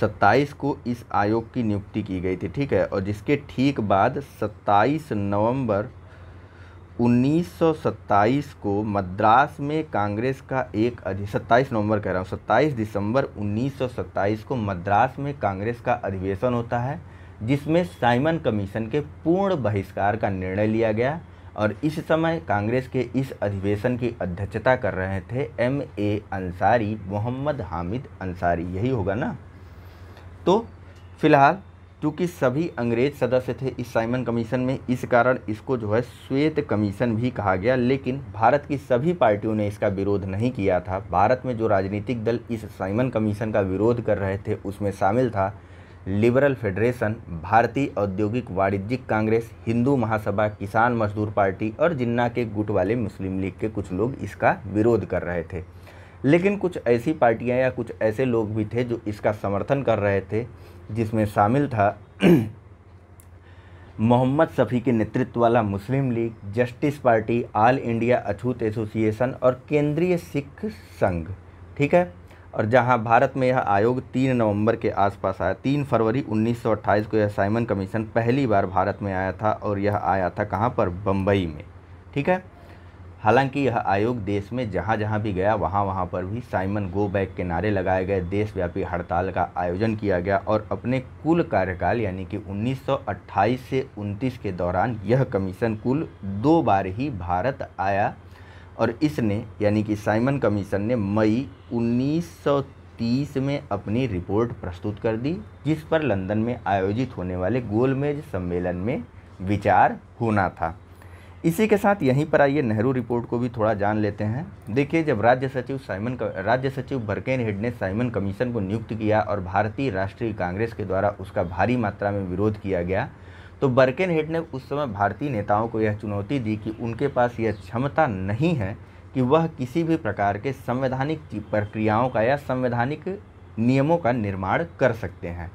सत्ताईस को इस आयोग की नियुक्ति की गई थी ठीक है और जिसके ठीक बाद सत्ताईस नवंबर 1927 को मद्रास में कांग्रेस का एक सत्ताईस नवंबर कह रहा हूँ सत्ताईस दिसंबर 1927 को मद्रास में कांग्रेस का अधिवेशन होता है जिसमें साइमन कमीशन के पूर्ण बहिष्कार का निर्णय लिया गया और इस समय कांग्रेस के इस अधिवेशन की अध्यक्षता कर रहे थे एम ए अंसारी मोहम्मद हामिद अंसारी यही होगा ना तो फिलहाल चूँकि सभी अंग्रेज सदस्य थे इस साइमन कमीशन में इस कारण इसको जो है श्वेत कमीशन भी कहा गया लेकिन भारत की सभी पार्टियों ने इसका विरोध नहीं किया था भारत में जो राजनीतिक दल इस साइमन कमीशन का विरोध कर रहे थे उसमें शामिल था लिबरल फेडरेशन भारतीय औद्योगिक वाणिज्यिक कांग्रेस हिंदू महासभा किसान मजदूर पार्टी और जिन्ना के गुट वाले मुस्लिम लीग के कुछ लोग इसका विरोध कर रहे थे लेकिन कुछ ऐसी पार्टियां या कुछ ऐसे लोग भी थे जो इसका समर्थन कर रहे थे जिसमें शामिल था (clears throat) मोहम्मद सफ़ी के नेतृत्व वाला मुस्लिम लीग जस्टिस पार्टी ऑल इंडिया अछूत एसोसिएशन और केंद्रीय सिख संघ ठीक है और जहां भारत में यह आयोग तीन नवंबर के आसपास आया तीन फरवरी 1928 को यह साइमन कमीशन पहली बार भारत में आया था और यह आया था कहाँ पर बम्बई में ठीक है हालांकि यह आयोग देश में जहां जहां भी गया वहां वहां पर भी साइमन गो बैक के नारे लगाए गए देशव्यापी हड़ताल का आयोजन किया गया और अपने कुल कार्यकाल यानी कि 1928 से 29 के दौरान यह कमीशन कुल दो बार ही भारत आया और इसने यानी कि साइमन कमीशन ने मई 1930 में अपनी रिपोर्ट प्रस्तुत कर दी जिस पर लंदन में आयोजित होने वाले गोलमेज सम्मेलन में विचार होना था इसी के साथ यहीं पर आइए नेहरू रिपोर्ट को भी थोड़ा जान लेते हैं देखिए जब राज्य सचिव साइमन राज्य सचिव भरकेन हेड ने साइमन कमीशन को नियुक्त किया और भारतीय राष्ट्रीय कांग्रेस के द्वारा उसका भारी मात्रा में विरोध किया गया तो बर्केन हेड ने उस समय भारतीय नेताओं को यह चुनौती दी कि उनके पास यह क्षमता नहीं है कि वह किसी भी प्रकार के संवैधानिक प्रक्रियाओं का या संवैधानिक नियमों का निर्माण कर सकते हैं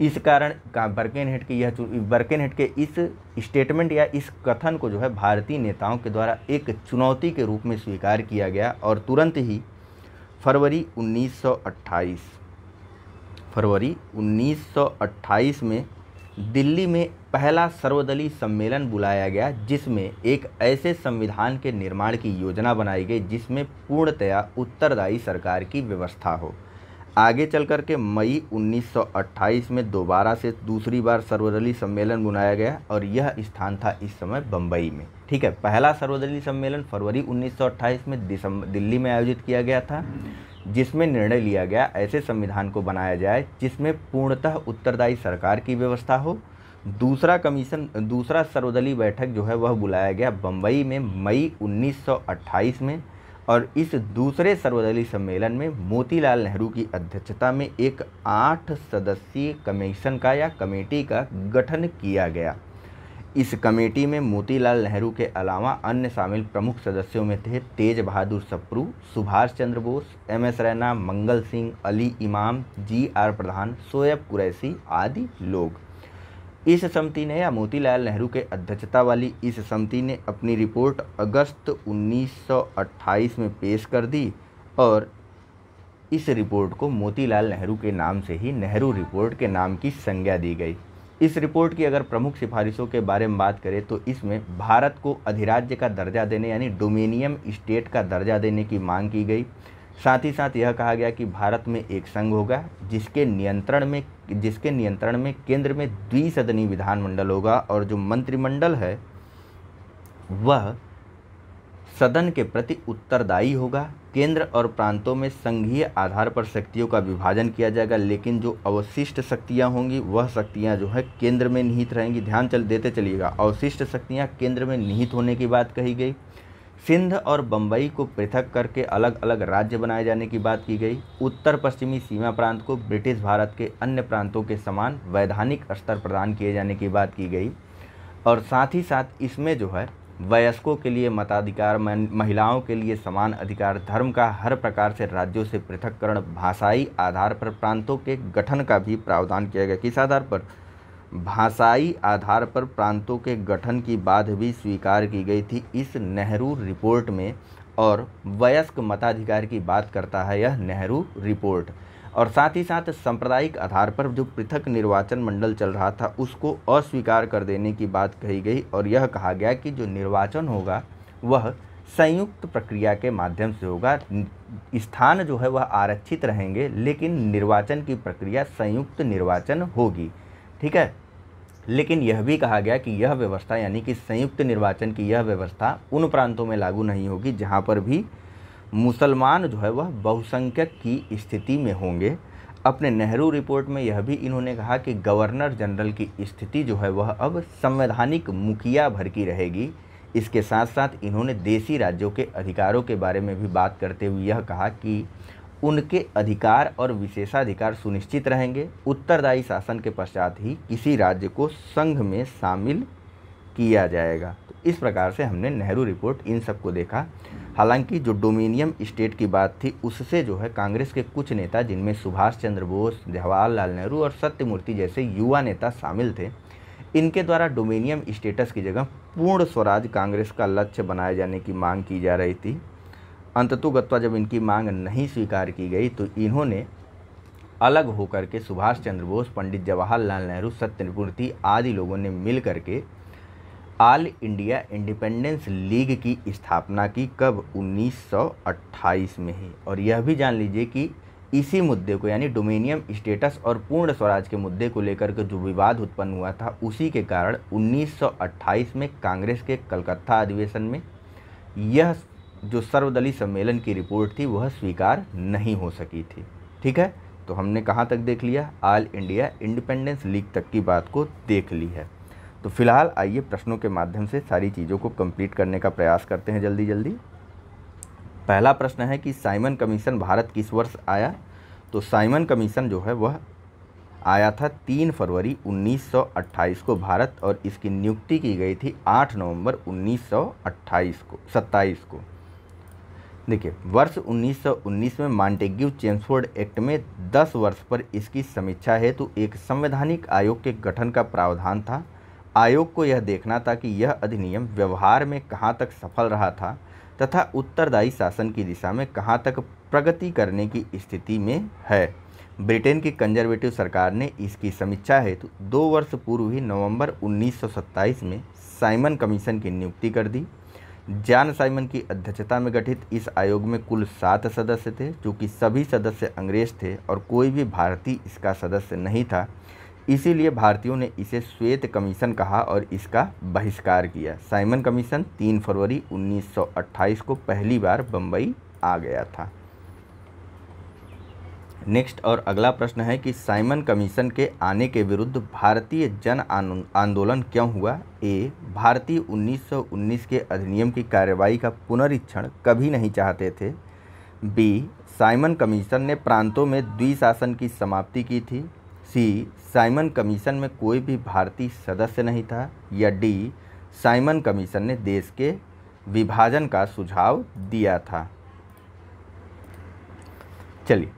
इस कारण बर्केन हेट के यह बर्किन हेड के इस स्टेटमेंट या इस कथन को जो है भारतीय नेताओं के द्वारा एक चुनौती के रूप में स्वीकार किया गया और तुरंत ही फरवरी 1928 फरवरी 1928 में दिल्ली में पहला सर्वदलीय सम्मेलन बुलाया गया जिसमें एक ऐसे संविधान के निर्माण की योजना बनाई गई जिसमें पूर्णतया उत्तरदायी सरकार की व्यवस्था हो आगे चल करके मई 1928 में दोबारा से दूसरी बार सर्वदलीय सम्मेलन बुलाया गया और यह स्थान था इस समय बम्बई में ठीक है पहला सर्वदलीय सम्मेलन फरवरी 1928 में दिसंबर दिल्ली में आयोजित किया गया था जिसमें निर्णय लिया गया ऐसे संविधान को बनाया जाए जिसमें पूर्णतः उत्तरदायी सरकार की व्यवस्था हो दूसरा कमीशन दूसरा सर्वदलीय बैठक जो है वह बुलाया गया बम्बई में मई उन्नीस में और इस दूसरे सर्वदलीय सम्मेलन में मोतीलाल नेहरू की अध्यक्षता में एक आठ सदस्यीय कमीशन का या कमेटी का गठन किया गया इस कमेटी में मोतीलाल नेहरू के अलावा अन्य शामिल प्रमुख सदस्यों में थे Tej Bahadur Sapru Subhash Chandra Bose M S Raina Mangal Singh Ali Imam G R Pradhan Shoaib Qureshi आदि लोग इस समिति ने या मोतीलाल नेहरू के अध्यक्षता वाली इस समिति ने अपनी रिपोर्ट अगस्त 1928 में पेश कर दी और इस रिपोर्ट को मोतीलाल नेहरू के नाम से ही नेहरू रिपोर्ट के नाम की संज्ञा दी गई इस रिपोर्ट की अगर प्रमुख सिफारिशों के बारे में बात करें तो इसमें भारत को अधिराज्य का दर्जा देने यानी डोमिनियम स्टेट का दर्जा देने की मांग की गई साथ ही साथ यह कहा गया कि भारत में एक संघ होगा जिसके नियंत्रण में जिसके नियंत्रण में केंद्र में द्विसदनी विधानमंडल होगा और जो मंत्रिमंडल है वह सदन के प्रति उत्तरदायी होगा केंद्र और प्रांतों में संघीय आधार पर शक्तियों का विभाजन किया जाएगा लेकिन जो अवशिष्ट शक्तियां होंगी वह शक्तियां जो है केंद्र में निहित रहेंगी ध्यान चल देते चलिएगा अवशिष्ट शक्तियां केंद्र में निहित होने की बात कही गई सिंध और बम्बई को पृथक करके अलग अलग राज्य बनाए जाने की बात की गई उत्तर पश्चिमी सीमा प्रांत को ब्रिटिश भारत के अन्य प्रांतों के समान वैधानिक स्तर प्रदान किए जाने की बात की गई और साथ ही साथ इसमें जो है वयस्कों के लिए मताधिकार महिलाओं के लिए समान अधिकार धर्म का हर प्रकार से राज्यों से पृथककरण भाषाई आधार पर प्रांतों के गठन का भी प्रावधान किया गया किस आधार पर भाषाई आधार पर प्रांतों के गठन की बात भी स्वीकार की गई थी इस नेहरू रिपोर्ट में और वयस्क मताधिकार की बात करता है यह नेहरू रिपोर्ट और साथ ही साथ सांप्रदायिक आधार पर जो पृथक निर्वाचन मंडल चल रहा था उसको अस्वीकार कर देने की बात कही गई और यह कहा गया कि जो निर्वाचन होगा वह संयुक्त प्रक्रिया के माध्यम से होगा स्थान जो है वह आरक्षित रहेंगे लेकिन निर्वाचन की प्रक्रिया संयुक्त निर्वाचन होगी ठीक है लेकिन यह भी कहा गया कि यह व्यवस्था यानी कि संयुक्त निर्वाचन की यह व्यवस्था उन प्रांतों में लागू नहीं होगी जहाँ पर भी मुसलमान जो है वह बहुसंख्यक की स्थिति में होंगे अपने नेहरू रिपोर्ट में यह भी इन्होंने कहा कि गवर्नर जनरल की स्थिति जो है वह अब संवैधानिक मुखिया भर की रहेगी इसके साथ साथ इन्होंने देसी राज्यों के अधिकारों के बारे में भी बात करते हुए यह कहा कि उनके अधिकार और विशेषाधिकार सुनिश्चित रहेंगे उत्तरदायी शासन के पश्चात ही किसी राज्य को संघ में शामिल किया जाएगा तो इस प्रकार से हमने नेहरू रिपोर्ट इन सबको देखा हालांकि जो डोमिनियम स्टेट की बात थी उससे जो है कांग्रेस के कुछ नेता जिनमें सुभाष चंद्र बोस जवाहरलाल नेहरू और सत्यमूर्ति जैसे युवा नेता शामिल थे इनके द्वारा डोमिनियम स्टेटस की जगह पूर्ण स्वराज कांग्रेस का लक्ष्य बनाए जाने की मांग की जा रही थी अंततुगत्वा जब इनकी मांग नहीं स्वीकार की गई तो इन्होंने अलग होकर के सुभाष चंद्र बोस पंडित जवाहरलाल नेहरू सत्यनिपूर्ति आदि लोगों ने मिल करके ऑल इंडिया इंडिपेंडेंस लीग की स्थापना की कब 1928 में ही और यह भी जान लीजिए कि इसी मुद्दे को यानी डोमिनियम स्टेटस और पूर्ण स्वराज के मुद्दे को लेकर के जो विवाद उत्पन्न हुआ था उसी के कारण 1928 में कांग्रेस के कलकत्ता अधिवेशन में यह जो सर्वदलीय सम्मेलन की रिपोर्ट थी वह स्वीकार नहीं हो सकी थी ठीक है तो हमने कहाँ तक देख लिया ऑल इंडिया इंडिपेंडेंस लीग तक की बात को देख ली है तो फिलहाल आइए प्रश्नों के माध्यम से सारी चीज़ों को कंप्लीट करने का प्रयास करते हैं जल्दी जल्दी पहला प्रश्न है कि साइमन कमीशन भारत किस वर्ष आया तो साइमन कमीशन जो है वह आया था तीन फरवरी 1928 को भारत और इसकी नियुक्ति की गई थी आठ नवंबर 1928 को 27 को देखिए वर्ष 1919 में मांटेग्यू चेम्सफोर्ड एक्ट में 10 वर्ष पर इसकी समीक्षा हेतु एक संवैधानिक आयोग के गठन का प्रावधान था आयोग को यह देखना था कि यह अधिनियम व्यवहार में कहाँ तक सफल रहा था तथा उत्तरदायी शासन की दिशा में कहाँ तक प्रगति करने की स्थिति में है ब्रिटेन की कंजर्वेटिव सरकार ने इसकी समीक्षा हेतु दो वर्ष पूर्व ही नवंबर 1927 में साइमन कमीशन की नियुक्ति कर दी जान साइमन की अध्यक्षता में गठित इस आयोग में कुल सात सदस्य थे जो कि सभी सदस्य अंग्रेज थे और कोई भी भारतीय इसका सदस्य नहीं था इसीलिए भारतीयों ने इसे श्वेत कमीशन कहा और इसका बहिष्कार किया साइमन कमीशन 3 फरवरी 1928 को पहली बार बम्बई आ गया था नेक्स्ट और अगला प्रश्न है कि साइमन कमीशन के आने के विरुद्ध भारतीय जन आंदोलन क्यों हुआ ए भारतीय 1919 के अधिनियम की कार्यवाही का पुनरीक्षण कभी नहीं चाहते थे बी साइमन कमीशन ने प्रांतों में द्विशासन की समाप्ति की थी सी साइमन कमीशन में कोई भी भारतीय सदस्य नहीं था या डी साइमन कमीशन ने देश के विभाजन का सुझाव दिया था चलिए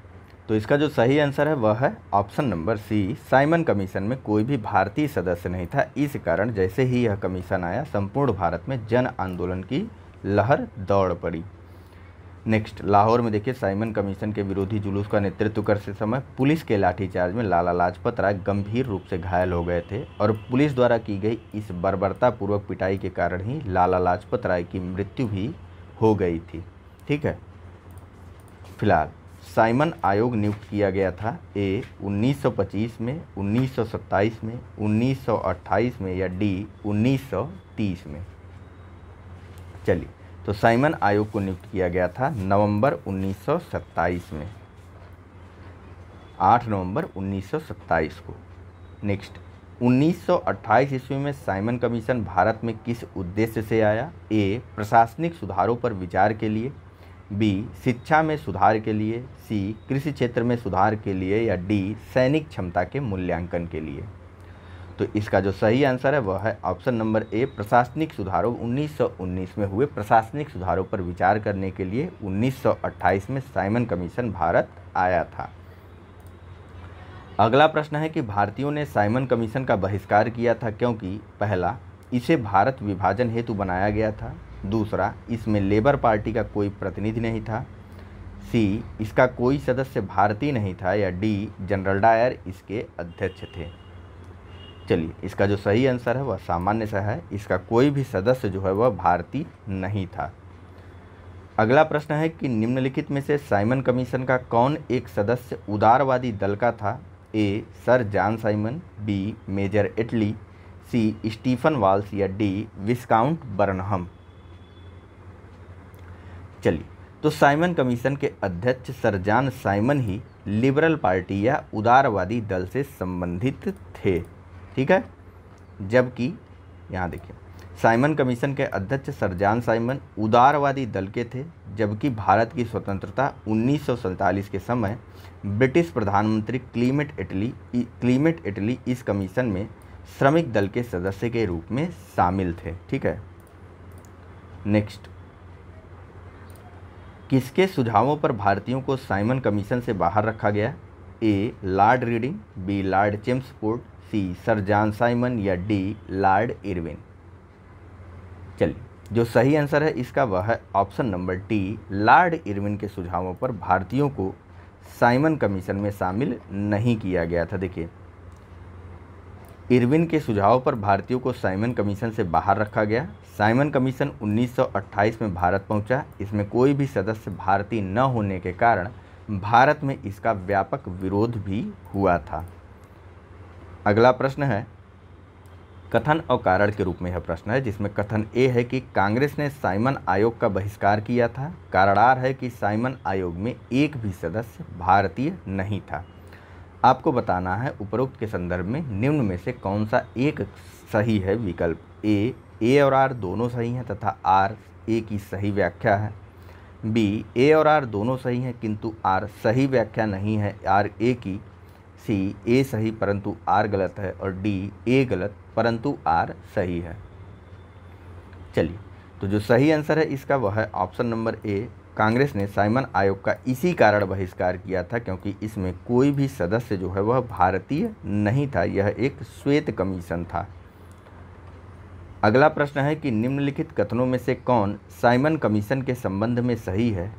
तो इसका जो सही आंसर है वह है option number C Simon commission में कोई भी भारतीय सदस्य नहीं था इस कारण जैसे ही यह कमीशन आया संपूर्ण भारत में जन आंदोलन की लहर दौड़ पड़ी नेक्स्ट लाहौर में देखिए साइमन कमीशन के विरोधी जुलूस का नेतृत्व करते समय पुलिस के लाठीचार्ज में लाला लाजपत राय गंभीर रूप से घायल हो गए थे और पुलिस द्वारा की गई इस बर्बरतापूर्वक पिटाई के कारण ही लाला लाजपत राय की मृत्यु भी हो गई थी ठीक है फिलहाल साइमन आयोग नियुक्त किया गया था ए 1925 में 1927 में 1928 में या डी 1930 में चलिए तो साइमन आयोग को नियुक्त किया गया था नवंबर 1927 में 8 नवंबर 1927 को नेक्स्ट 1928 ईस्वी में साइमन कमीशन भारत में किस उद्देश्य से आया ए प्रशासनिक सुधारों पर विचार के लिए बी शिक्षा में सुधार के लिए सी कृषि क्षेत्र में सुधार के लिए या डी सैनिक क्षमता के मूल्यांकन के लिए तो इसका जो सही आंसर है वह है ऑप्शन नंबर ए प्रशासनिक सुधारों 1919 में हुए प्रशासनिक सुधारों पर विचार करने के लिए 1928 में साइमन कमीशन भारत आया था अगला प्रश्न है कि भारतीयों ने साइमन कमीशन का बहिष्कार किया था क्योंकि पहला इसे भारत विभाजन हेतु बनाया गया था दूसरा इसमें लेबर पार्टी का कोई प्रतिनिधि नहीं था सी इसका कोई सदस्य भारतीय नहीं था या डी जनरल डायर इसके अध्यक्ष थे चलिए इसका जो सही आंसर है वह सामान्य सा है इसका कोई भी सदस्य जो है वह भारतीय नहीं था अगला प्रश्न है कि निम्नलिखित में से साइमन कमीशन का कौन एक सदस्य उदारवादी दल का था A sir John Simon B major Attlee C Stephen Walsh या डी विस्काउंट बर्नहम चलिए तो साइमन कमीशन के अध्यक्ष सरजान साइमन ही लिबरल पार्टी या उदारवादी दल से संबंधित थे ठीक है जबकि यहाँ देखिए साइमन कमीशन के अध्यक्ष सरजान साइमन उदारवादी दल के थे जबकि भारत की स्वतंत्रता उन्नीस के समय ब्रिटिश प्रधानमंत्री क्लीमेट इटली क्लीमेट इटली इस कमीशन में श्रमिक दल के सदस्य के रूप में शामिल थे ठीक है नेक्स्ट किसके सुझावों पर भारतीयों को साइमन कमीशन से बाहर रखा गया A lord Reading B lord Chelmsford C sir John Simon या डी लॉर्ड इरविन चलिए जो सही आंसर है इसका वह है option number D lord Irwin के सुझावों पर भारतीयों को साइमन कमीशन में शामिल नहीं किया गया था देखिए इरविन के सुझावों पर भारतीयों को साइमन कमीशन से बाहर रखा गया साइमन कमीशन 1928 में भारत पहुंचा इसमें कोई भी सदस्य भारतीय न होने के कारण भारत में इसका व्यापक विरोध भी हुआ था अगला प्रश्न है कथन और कारण के रूप में यह प्रश्न है जिसमें कथन ए है कि कांग्रेस ने साइमन आयोग का बहिष्कार किया था कारणार है कि साइमन आयोग में एक भी सदस्य भारतीय नहीं था आपको बताना है उपरोक्त के संदर्भ में निम्न में से कौन सा एक सही है विकल्प ए ए और आर दोनों सही हैं तथा आर ए की सही व्याख्या है बी ए और आर दोनों सही हैं किंतु आर सही व्याख्या नहीं है आर ए की सी ए सही परंतु आर गलत है और डी ए गलत परंतु आर सही है चलिए तो जो सही आंसर है इसका वह है ऑप्शन नंबर ए कांग्रेस ने साइमन आयोग का इसी कारण बहिष्कार किया था क्योंकि इसमें कोई भी सदस्य जो है वह भारतीय नहीं था यह एक श्वेत कमीशन था अगला प्रश्न है कि निम्नलिखित कथनों में से कौन साइमन कमीशन के संबंध में सही है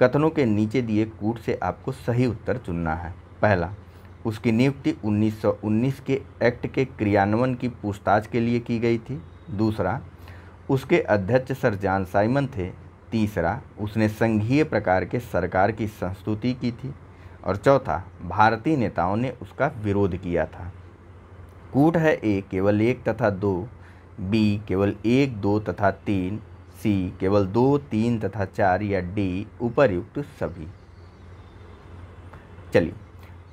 कथनों के नीचे दिए कूट से आपको सही उत्तर चुनना है पहला उसकी नियुक्ति 1919 के एक्ट के क्रियान्वयन की पूछताछ के लिए की गई थी दूसरा उसके अध्यक्ष सर जान साइमन थे तीसरा उसने संघीय प्रकार के सरकार की संस्तुति की थी और चौथा भारतीय नेताओं ने उसका विरोध किया था कूट है ए केवल एक तथा दो बी केवल एक दो तथा तीन सी केवल दो तीन तथा चार या डी उपरयुक्त सभी चलिए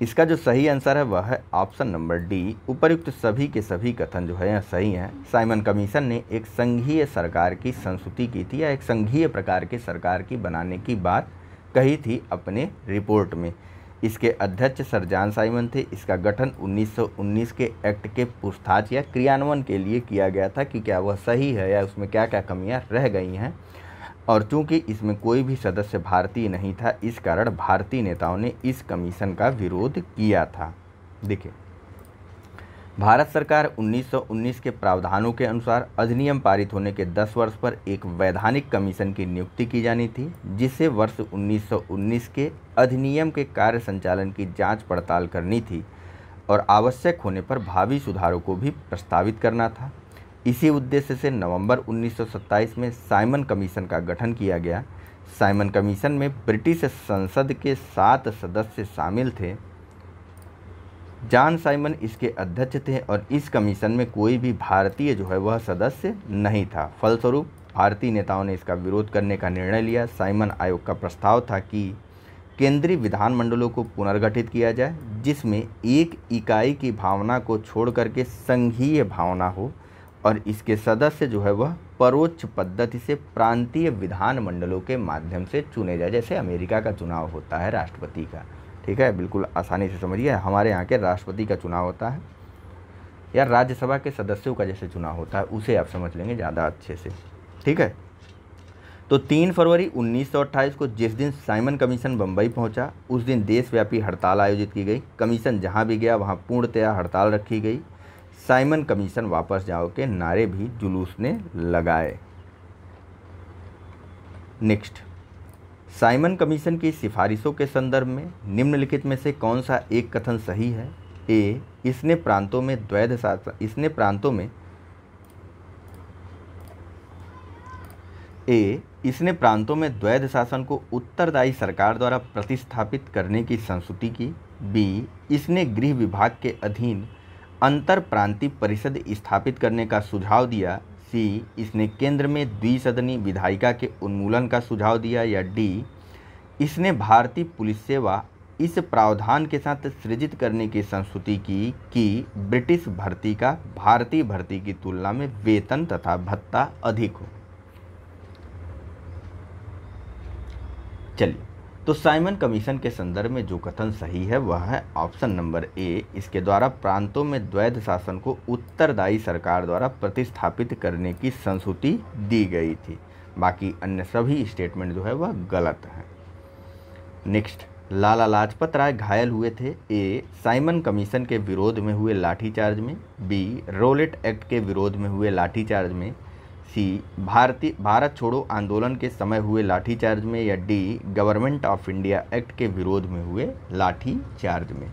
इसका जो सही आंसर है वह है ऑप्शन नंबर डी उपरयुक्त सभी के सभी कथन जो है यह सही हैं साइमन कमीशन ने एक संघीय सरकार की संस्तुति की थी या एक संघीय प्रकार की सरकार की बनाने की बात कही थी अपने रिपोर्ट में इसके अध्यक्ष सरजान साइमन थे इसका गठन 1919 के एक्ट के पूछताछ या क्रियान्वयन के लिए किया गया था कि क्या वह सही है या उसमें क्या क्या कमियां रह गई हैं और चूंकि इसमें कोई भी सदस्य भारतीय नहीं था इस कारण भारतीय नेताओं ने इस कमीशन का विरोध किया था देखिए भारत सरकार 1919 के प्रावधानों के अनुसार अधिनियम पारित होने के 10 वर्ष पर एक वैधानिक कमीशन की नियुक्ति की जानी थी जिसे वर्ष 1919 के अधिनियम के कार्य संचालन की जांच पड़ताल करनी थी और आवश्यक होने पर भावी सुधारों को भी प्रस्तावित करना था इसी उद्देश्य से नवंबर 1927 में साइमन कमीशन का गठन किया गया साइमन कमीशन में ब्रिटिश संसद के सात सदस्य शामिल थे जॉन साइमन इसके अध्यक्ष थे और इस कमीशन में कोई भी भारतीय जो है वह सदस्य नहीं था फलस्वरूप भारतीय नेताओं ने इसका विरोध करने का निर्णय लिया साइमन आयोग का प्रस्ताव था कि केंद्रीय विधानमंडलों को पुनर्गठित किया जाए जिसमें एक इकाई की भावना को छोड़ करके संघीय भावना हो और इसके सदस्य जो है वह परोक्ष पद्धति से प्रांतीय विधानमंडलों के माध्यम से चुने जाए जैसे अमेरिका का चुनाव होता है राष्ट्रपति का ठीक है बिल्कुल आसानी से समझिए हमारे यहाँ के राष्ट्रपति का चुनाव होता है या राज्यसभा के सदस्यों का जैसे चुनाव होता है उसे आप समझ लेंगे ज़्यादा अच्छे से ठीक है तो तीन फरवरी 1928 को जिस दिन साइमन कमीशन बम्बई पहुंचा उस दिन देशव्यापी हड़ताल आयोजित की गई कमीशन जहां भी गया वहां पूर्णतया हड़ताल रखी गई साइमन कमीशन वापस जाओ के नारे भी जुलूस ने लगाए नेक्स्ट साइमन कमीशन की सिफारिशों के संदर्भ में निम्नलिखित में से कौन सा एक कथन सही है ए इसने प्रांतों में द्वैध शासन इसने प्रांतों में ए इसने प्रांतों में द्वैध शासन को उत्तरदायी सरकार द्वारा प्रतिस्थापित करने की संस्तुति की बी इसने गृह विभाग के अधीन अंतर प्रांतीय परिषद स्थापित करने का सुझाव दिया सी इसने केंद्र में द्विसदनी विधायिका के उन्मूलन का सुझाव दिया या डी इसने भारतीय पुलिस सेवा इस प्रावधान के साथ सृजित करने की संस्तुति की कि ब्रिटिश भर्ती का भारतीय भर्ती की तुलना में वेतन तथा भत्ता अधिक हो चलिए तो साइमन कमीशन के संदर्भ में जो कथन सही है वह है ऑप्शन नंबर ए इसके द्वारा प्रांतों में द्वैध शासन को उत्तरदायी सरकार द्वारा प्रतिस्थापित करने की संस्ति दी गई थी बाकी अन्य सभी स्टेटमेंट जो है वह गलत है नेक्स्ट लाला लाजपत राय घायल हुए थे ए साइमन कमीशन के विरोध में हुए लाठीचार्ज में बी रोलेट एक्ट के विरोध में हुए लाठीचार्ज में सी भारतीय भारत छोड़ो आंदोलन के समय हुए लाठीचार्ज में या D government of India act के विरोध में हुए लाठीचार्ज में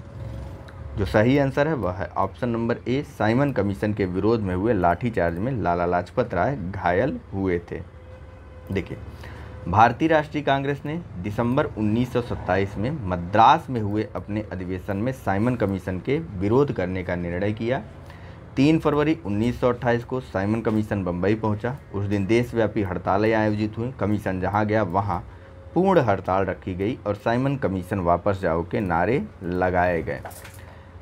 जो सही आंसर है वह है option number A Simon commission के विरोध में हुए लाठीचार्ज में लाला लाजपत राय घायल हुए थे देखिए भारतीय राष्ट्रीय कांग्रेस ने दिसंबर 1927 में मद्रास में हुए अपने अधिवेशन में साइमन कमीशन के विरोध करने का निर्णय किया तीन फरवरी 1928 को साइमन कमीशन बम्बई पहुंचा उस दिन देशव्यापी हड़तालें आयोजित हुई कमीशन जहां गया वहां पूर्ण हड़ताल रखी गई और साइमन कमीशन वापस जाओ के नारे लगाए गए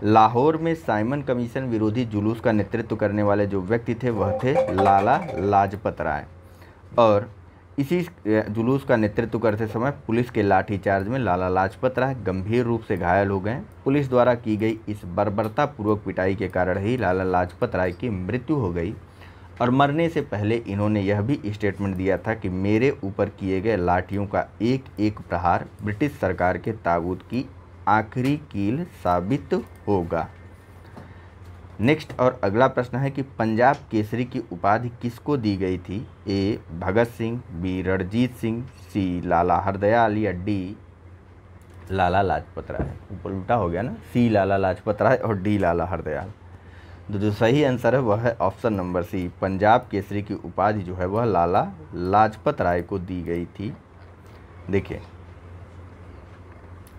लाहौर में साइमन कमीशन विरोधी जुलूस का नेतृत्व करने वाले जो व्यक्ति थे वह थे लाला लाजपत राय और इसी जुलूस का नेतृत्व करते समय पुलिस के लाठीचार्ज में लाला लाजपत राय गंभीर रूप से घायल हो गए पुलिस द्वारा की गई इस बर्बरतापूर्वक पिटाई के कारण ही लाला लाजपत राय की मृत्यु हो गई और मरने से पहले इन्होंने यह भी स्टेटमेंट दिया था कि मेरे ऊपर किए गए लाठियों का एक एक प्रहार ब्रिटिश सरकार के ताबूत की आखिरी कील साबित होगा नेक्स्ट और अगला प्रश्न है कि पंजाब केसरी की उपाधि किसको दी गई थी A Bhagat Singh B Ranjit Singh C Lala Hardayal या डी लाला लाजपत राय ऊपर उल्टा हो गया ना सी लाला लाजपत राय और डी लाला हरदयाल तो जो सही आंसर है वह है option number C Punjab Kesari की उपाधि जो है वह लाला लाजपत राय को दी गई थी देखिए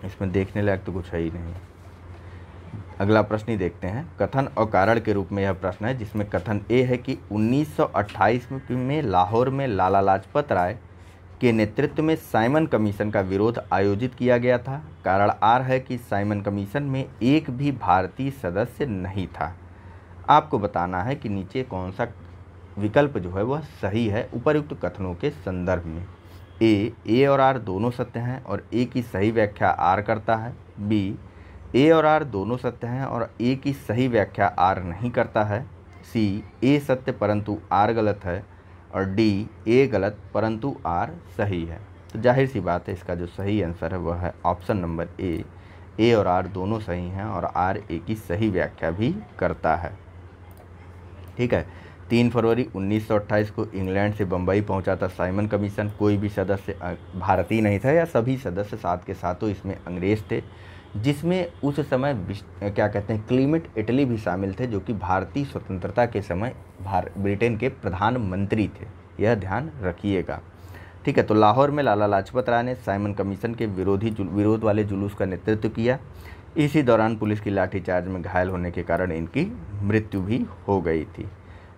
इसमें देखने लायक तो कुछ है ही नहीं अगला प्रश्न ही देखते हैं कथन और कारण के रूप में यह प्रश्न है जिसमें कथन ए है कि 1928 में लाहौर में लाला लाजपत राय के नेतृत्व में साइमन कमीशन का विरोध आयोजित किया गया था कारण आर है कि साइमन कमीशन में एक भी भारतीय सदस्य नहीं था आपको बताना है कि नीचे कौन सा विकल्प जो है वह सही है उपरयुक्त कथनों के संदर्भ में ए ए और आर दोनों सत्य हैं और ए की सही व्याख्या आर करता है बी ए और आर दोनों सत्य हैं और ए की सही व्याख्या आर नहीं करता है सी ए सत्य परंतु आर गलत है और डी ए गलत परंतु आर सही है तो जाहिर सी बात है इसका जो सही आंसर है वह है ऑप्शन नंबर ए ए और आर दोनों सही हैं और आर ए की सही व्याख्या भी करता है ठीक है तीन फरवरी 1928 को इंग्लैंड से बम्बई पहुंचा था साइमन कमीशन कोई भी सदस्य भारतीय नहीं था या सभी सदस्य साथ के साथ तो इसमें अंग्रेज़ थे जिसमें उस समय क्या कहते हैं क्लीमेट इटली भी शामिल थे जो कि भारतीय स्वतंत्रता के समय भार ब्रिटेन के प्रधानमंत्री थे यह ध्यान रखिएगा ठीक है तो लाहौर में लाला लाजपत राय ने साइमन कमीशन के विरोधी विरोध वाले जुलूस का नेतृत्व किया इसी दौरान पुलिस की लाठीचार्ज में घायल होने के कारण इनकी मृत्यु भी हो गई थी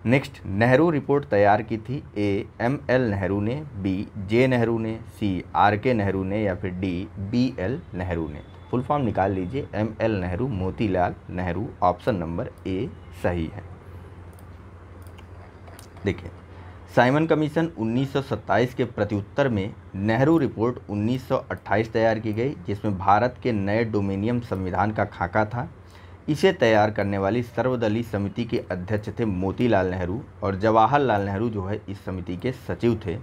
नेक्स्ट नेहरू रिपोर्ट तैयार की थी ए एम एल नेहरू ने बी जे नेहरू ने सी आर के नेहरू ने या फिर डी बी एल नेहरू ने फुल फॉर्म निकाल लीजिए M L Nehru Motilal Nehru option number A सही है देखिए साइमन कमीशन 1927 के प्रत्युत्तर में नेहरू रिपोर्ट 1928 तैयार की गई जिसमें भारत के नए डोमिनियम संविधान का खाका था इसे तैयार करने वाली सर्वदलीय समिति के अध्यक्ष थे मोतीलाल नेहरू और जवाहरलाल नेहरू जो है इस समिति के सचिव थे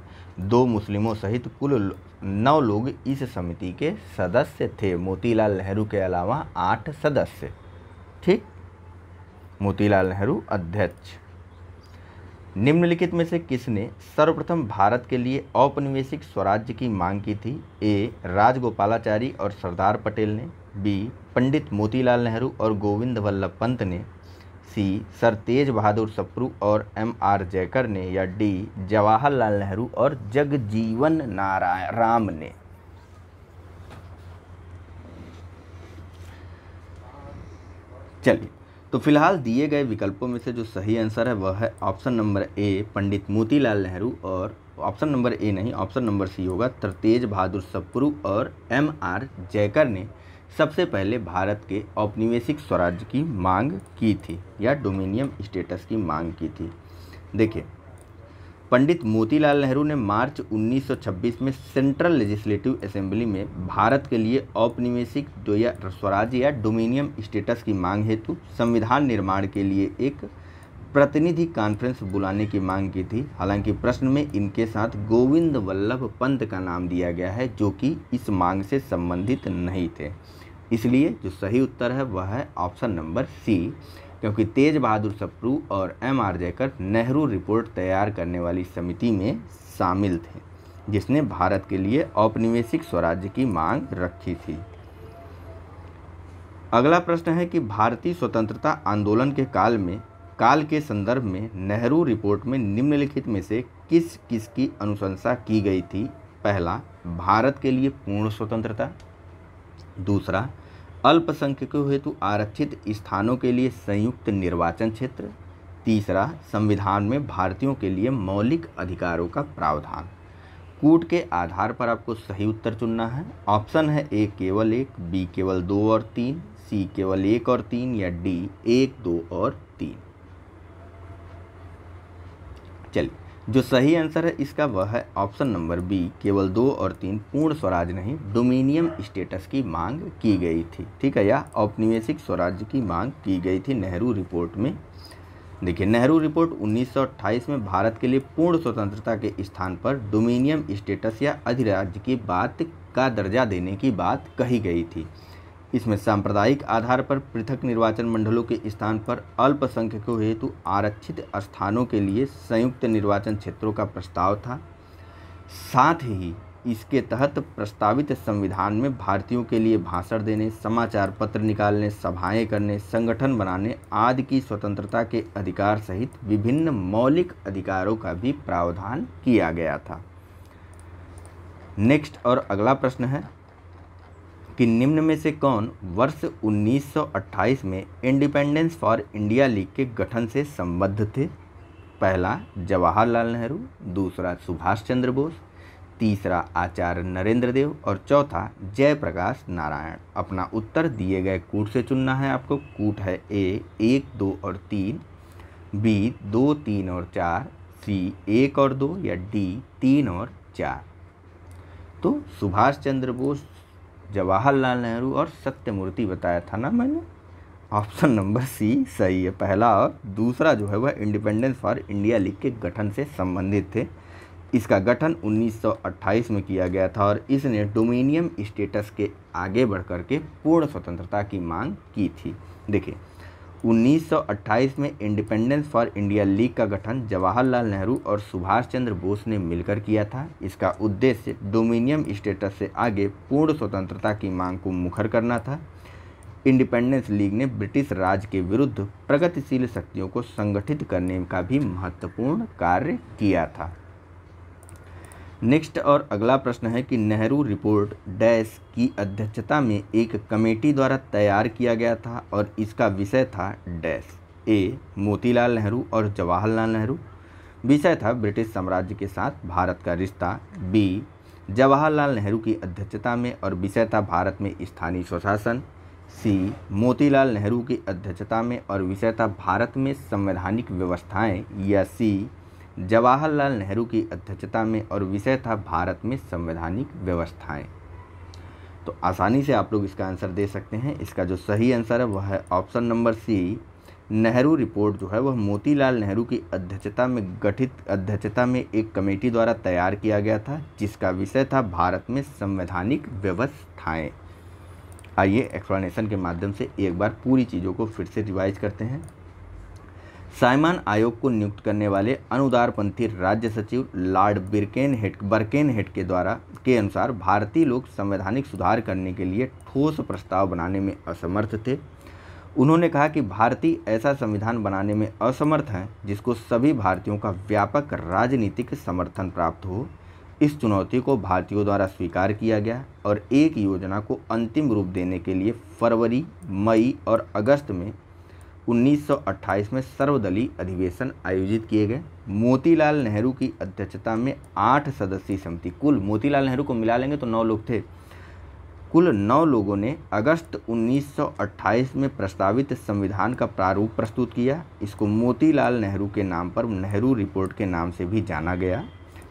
दो मुस्लिमों सहित कुल नौ लोग इस समिति के सदस्य थे मोतीलाल नेहरू के अलावा आठ सदस्य ठीक मोतीलाल नेहरू अध्यक्ष निम्नलिखित में से किसने सर्वप्रथम भारत के लिए औपनिवेशिक स्वराज्य की मांग की थी ए राजगोपालाचारी और सरदार पटेल ने बी पंडित मोतीलाल नेहरू और गोविंद वल्लभ पंत ने सी सर तेज बहादुर सप्रू और एम आर जयकर ने या डी जवाहरलाल नेहरू और जगजीवन नारायण राम ने चलिए तो फिलहाल दिए गए विकल्पों में से जो सही आंसर है वह है option number A Pandit Motilal Nehru और ऑप्शन नंबर ए नहीं ऑप्शन नंबर सी होगा तरतेज बहादुर सप्रू और एम आर जयकर ने सबसे पहले भारत के औपनिवेशिक स्वराज्य की मांग की थी या डोमिनियम स्टेटस की मांग की थी देखिए पंडित मोतीलाल नेहरू ने मार्च 1926 में सेंट्रल लेजिस्लेटिव असेंबली में भारत के लिए औपनिवेशिक जो या स्वराज्य या डोमिनियम स्टेटस की मांग हेतु संविधान निर्माण के लिए एक प्रतिनिधि कॉन्फ्रेंस बुलाने की मांग की थी हालांकि प्रश्न में इनके साथ गोविंद वल्लभ पंत का नाम दिया गया है जो कि इस मांग से संबंधित नहीं थे इसलिए जो सही उत्तर है वह है ऑप्शन नंबर सी क्योंकि तेज बहादुर सप्रू और M R Jayakar Nehru report तैयार करने वाली समिति में शामिल थे जिसने भारत के लिए औपनिवेशिक स्वराज्य की मांग रखी थी अगला प्रश्न है कि भारतीय स्वतंत्रता आंदोलन के काल में काल के संदर्भ में नेहरू रिपोर्ट में निम्नलिखित में से किस किस की अनुशंसा की गई थी पहला भारत के लिए पूर्ण स्वतंत्रता दूसरा अल्पसंख्यकों हेतु आरक्षित स्थानों के लिए संयुक्त निर्वाचन क्षेत्र तीसरा संविधान में भारतीयों के लिए मौलिक अधिकारों का प्रावधान कूट के आधार पर आपको सही उत्तर चुनना है ऑप्शन है ए केवल एक बी केवल दो और तीन सी केवल एक और तीन या डी एक दो और तीन चलिए जो सही आंसर है इसका वह है ऑप्शन नंबर बी केवल दो और तीन पूर्ण स्वराज नहीं डोमिनियम स्टेटस की मांग की गई थी ठीक है या औपनिवेशिक स्वराज्य की मांग की गई थी नेहरू रिपोर्ट में देखिए नेहरू रिपोर्ट 1928 में भारत के लिए पूर्ण स्वतंत्रता के स्थान पर डोमिनियम स्टेटस या अधिराज्य की बात का दर्जा देने की बात कही गई थी इसमें सांप्रदायिक आधार पर पृथक निर्वाचन मंडलों के स्थान पर अल्पसंख्यकों हेतु आरक्षित स्थानों के लिए संयुक्त निर्वाचन क्षेत्रों का प्रस्ताव था साथ ही इसके तहत प्रस्तावित संविधान में भारतीयों के लिए भाषण देने समाचार पत्र निकालने सभाएं करने संगठन बनाने आदि की स्वतंत्रता के अधिकार सहित विभिन्न मौलिक अधिकारों का भी प्रावधान किया गया था नेक्स्ट और अगला प्रश्न है कि निम्न में से कौन वर्ष 1928 में इंडिपेंडेंस फॉर इंडिया लीग के गठन से संबद्ध थे पहला जवाहरलाल नेहरू दूसरा सुभाष चंद्र बोस तीसरा आचार्य नरेंद्र देव और चौथा जयप्रकाश नारायण अपना उत्तर दिए गए कूट से चुनना है आपको कूट है ए एक दो और तीन बी दो तीन और चार सी एक और दो या डी तीन और चार तो सुभाष चंद्र बोस जवाहरलाल नेहरू और सत्यमूर्ति बताया था ना मैंने ऑप्शन नंबर सी सही है पहला और दूसरा जो है वह इंडिपेंडेंस फॉर इंडिया लीग के गठन से संबंधित थे इसका गठन 1928 में किया गया था और इसने डोमिनियम स्टेटस के आगे बढ़ करके पूर्ण स्वतंत्रता की मांग की थी देखिए 1928 में इंडिपेंडेंस फॉर इंडिया लीग का गठन जवाहरलाल नेहरू और सुभाष चंद्र बोस ने मिलकर किया था इसका उद्देश्य डोमिनियम स्टेटस से आगे पूर्ण स्वतंत्रता की मांग को मुखर करना था इंडिपेंडेंस लीग ने ब्रिटिश राज के विरुद्ध प्रगतिशील शक्तियों को संगठित करने का भी महत्वपूर्ण कार्य किया था नेक्स्ट और अगला प्रश्न है कि नेहरू रिपोर्ट डैश की अध्यक्षता में एक कमेटी द्वारा तैयार किया गया था और इसका विषय था डैश ए मोतीलाल नेहरू और जवाहरलाल नेहरू विषय था ब्रिटिश साम्राज्य के साथ भारत का रिश्ता बी जवाहरलाल नेहरू की अध्यक्षता में और विषय था भारत में स्थानीय स्वशासन सी मोतीलाल नेहरू की अध्यक्षता में और विषय था भारत में संवैधानिक व्यवस्थाएं या सी जवाहरलाल नेहरू की अध्यक्षता में और विषय था भारत में संवैधानिक व्यवस्थाएं तो आसानी से आप लोग इसका आंसर दे सकते हैं इसका जो सही आंसर है वह है option number C Nehru report जो है वह मोतीलाल नेहरू की अध्यक्षता में गठित अध्यक्षता में एक कमेटी द्वारा तैयार किया गया था जिसका विषय था भारत में संवैधानिक व्यवस्थाएँ आइए एक्सप्लेनेशन के माध्यम से एक बार पूरी चीज़ों को फिर से रिवाइज करते हैं साइमन आयोग को नियुक्त करने वाले अनुदारपंथी राज्य सचिव lord Birkenhead Birkenhead के द्वारा के अनुसार भारतीय लोग संवैधानिक सुधार करने के लिए ठोस प्रस्ताव बनाने में असमर्थ थे उन्होंने कहा कि भारतीय ऐसा संविधान बनाने में असमर्थ हैं जिसको सभी भारतीयों का व्यापक राजनीतिक समर्थन प्राप्त हो इस चुनौती को भारतीयों द्वारा स्वीकार किया गया और एक योजना को अंतिम रूप देने के लिए फरवरी मई और अगस्त में 1928 में सर्वदलीय अधिवेशन आयोजित किए गए मोतीलाल नेहरू की अध्यक्षता में आठ सदस्यीय समिति कुल मोतीलाल नेहरू को मिला लेंगे तो नौ लोग थे कुल नौ लोगों ने अगस्त 1928 में प्रस्तावित संविधान का प्रारूप प्रस्तुत किया इसको मोतीलाल नेहरू के नाम पर नेहरू रिपोर्ट के नाम से भी जाना गया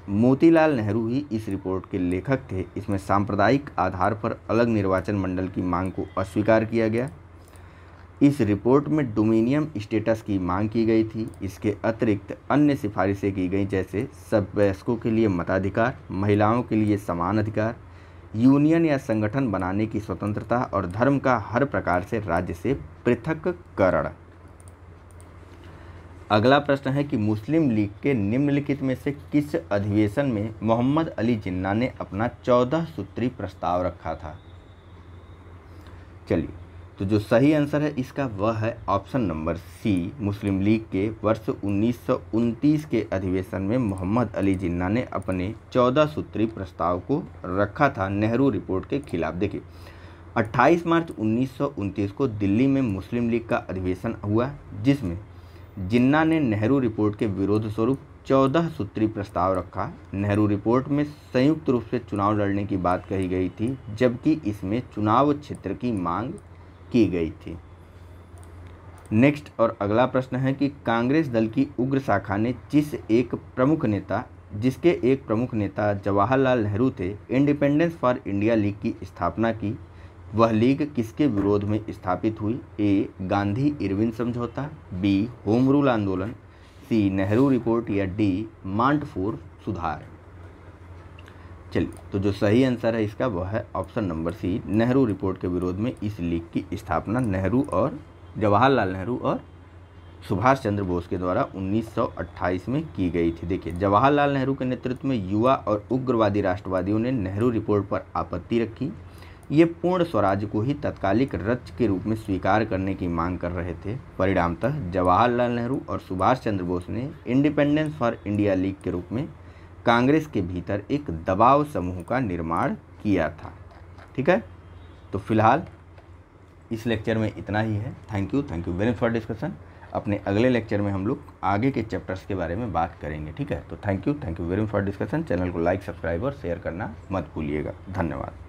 मोतीलाल नेहरू ही इस रिपोर्ट के लेखक थे इसमें सांप्रदायिक आधार पर अलग निर्वाचन मंडल की मांग को अस्वीकार किया गया इस रिपोर्ट में डोमिनियम स्टेटस की मांग की गई थी इसके अतिरिक्त अन्य सिफारिशें की गई जैसे सब वयस्कों के लिए मताधिकार महिलाओं के लिए समान अधिकार यूनियन या संगठन बनाने की स्वतंत्रता और धर्म का हर प्रकार से राज्य से पृथककरण अगला प्रश्न है कि मुस्लिम लीग के निम्नलिखित में से किस अधिवेशन में मोहम्मद अली जिन्ना ने अपना चौदह सूत्री प्रस्ताव रखा था चलिए तो जो सही आंसर है इसका वह है option number C Muslim League के वर्ष उन्नीस के अधिवेशन में मोहम्मद अली जिन्ना ने अपने चौदह सूत्री प्रस्ताव को रखा था नेहरू रिपोर्ट के खिलाफ देखिए 28 मार्च उन्नीस को दिल्ली में मुस्लिम लीग का अधिवेशन हुआ जिसमें जिन्ना ने नेहरू रिपोर्ट के विरोध स्वरूप चौदह सूत्री प्रस्ताव रखा नेहरू रिपोर्ट में संयुक्त रूप से चुनाव लड़ने की बात कही गई थी जबकि इसमें चुनाव क्षेत्र की मांग की गई थी नेक्स्ट और अगला प्रश्न है कि कांग्रेस दल की उग्र शाखा ने जिस एक प्रमुख नेता जिसके एक प्रमुख नेता जवाहरलाल नेहरू थे इंडिपेंडेंस फॉर इंडिया लीग की स्थापना की वह लीग किसके विरोध में स्थापित हुई ए गांधी इरविन समझौता बी होम रूल आंदोलन सी नेहरू रिपोर्ट या डी मांटफोर सुधार चलिए तो जो सही आंसर है इसका वह है option number C Nehru report के विरोध में इस लीग की स्थापना नेहरू और जवाहरलाल नेहरू और सुभाष चंद्र बोस के द्वारा 1928 में की गई थी देखिए जवाहरलाल नेहरू के नेतृत्व में युवा और उग्रवादी राष्ट्रवादियों ने नेहरू रिपोर्ट पर आपत्ति रखी ये पूर्ण स्वराज को ही तत्कालिक रच के रूप में स्वीकार करने की मांग कर रहे थे परिणामतः जवाहरलाल नेहरू और सुभाष चंद्र बोस ने इंडिपेंडेंस फॉर इंडिया लीग के रूप में कांग्रेस के भीतर एक दबाव समूह का निर्माण किया था ठीक है तो फिलहाल इस लेक्चर में इतना ही है thank you thank you very for discussion अपने अगले लेक्चर में हम लोग आगे के चैप्टर्स के बारे में बात करेंगे ठीक है तो thank you thank you very much for discussion channel को लाइक सब्सक्राइब और शेयर करना मत भूलिएगा धन्यवाद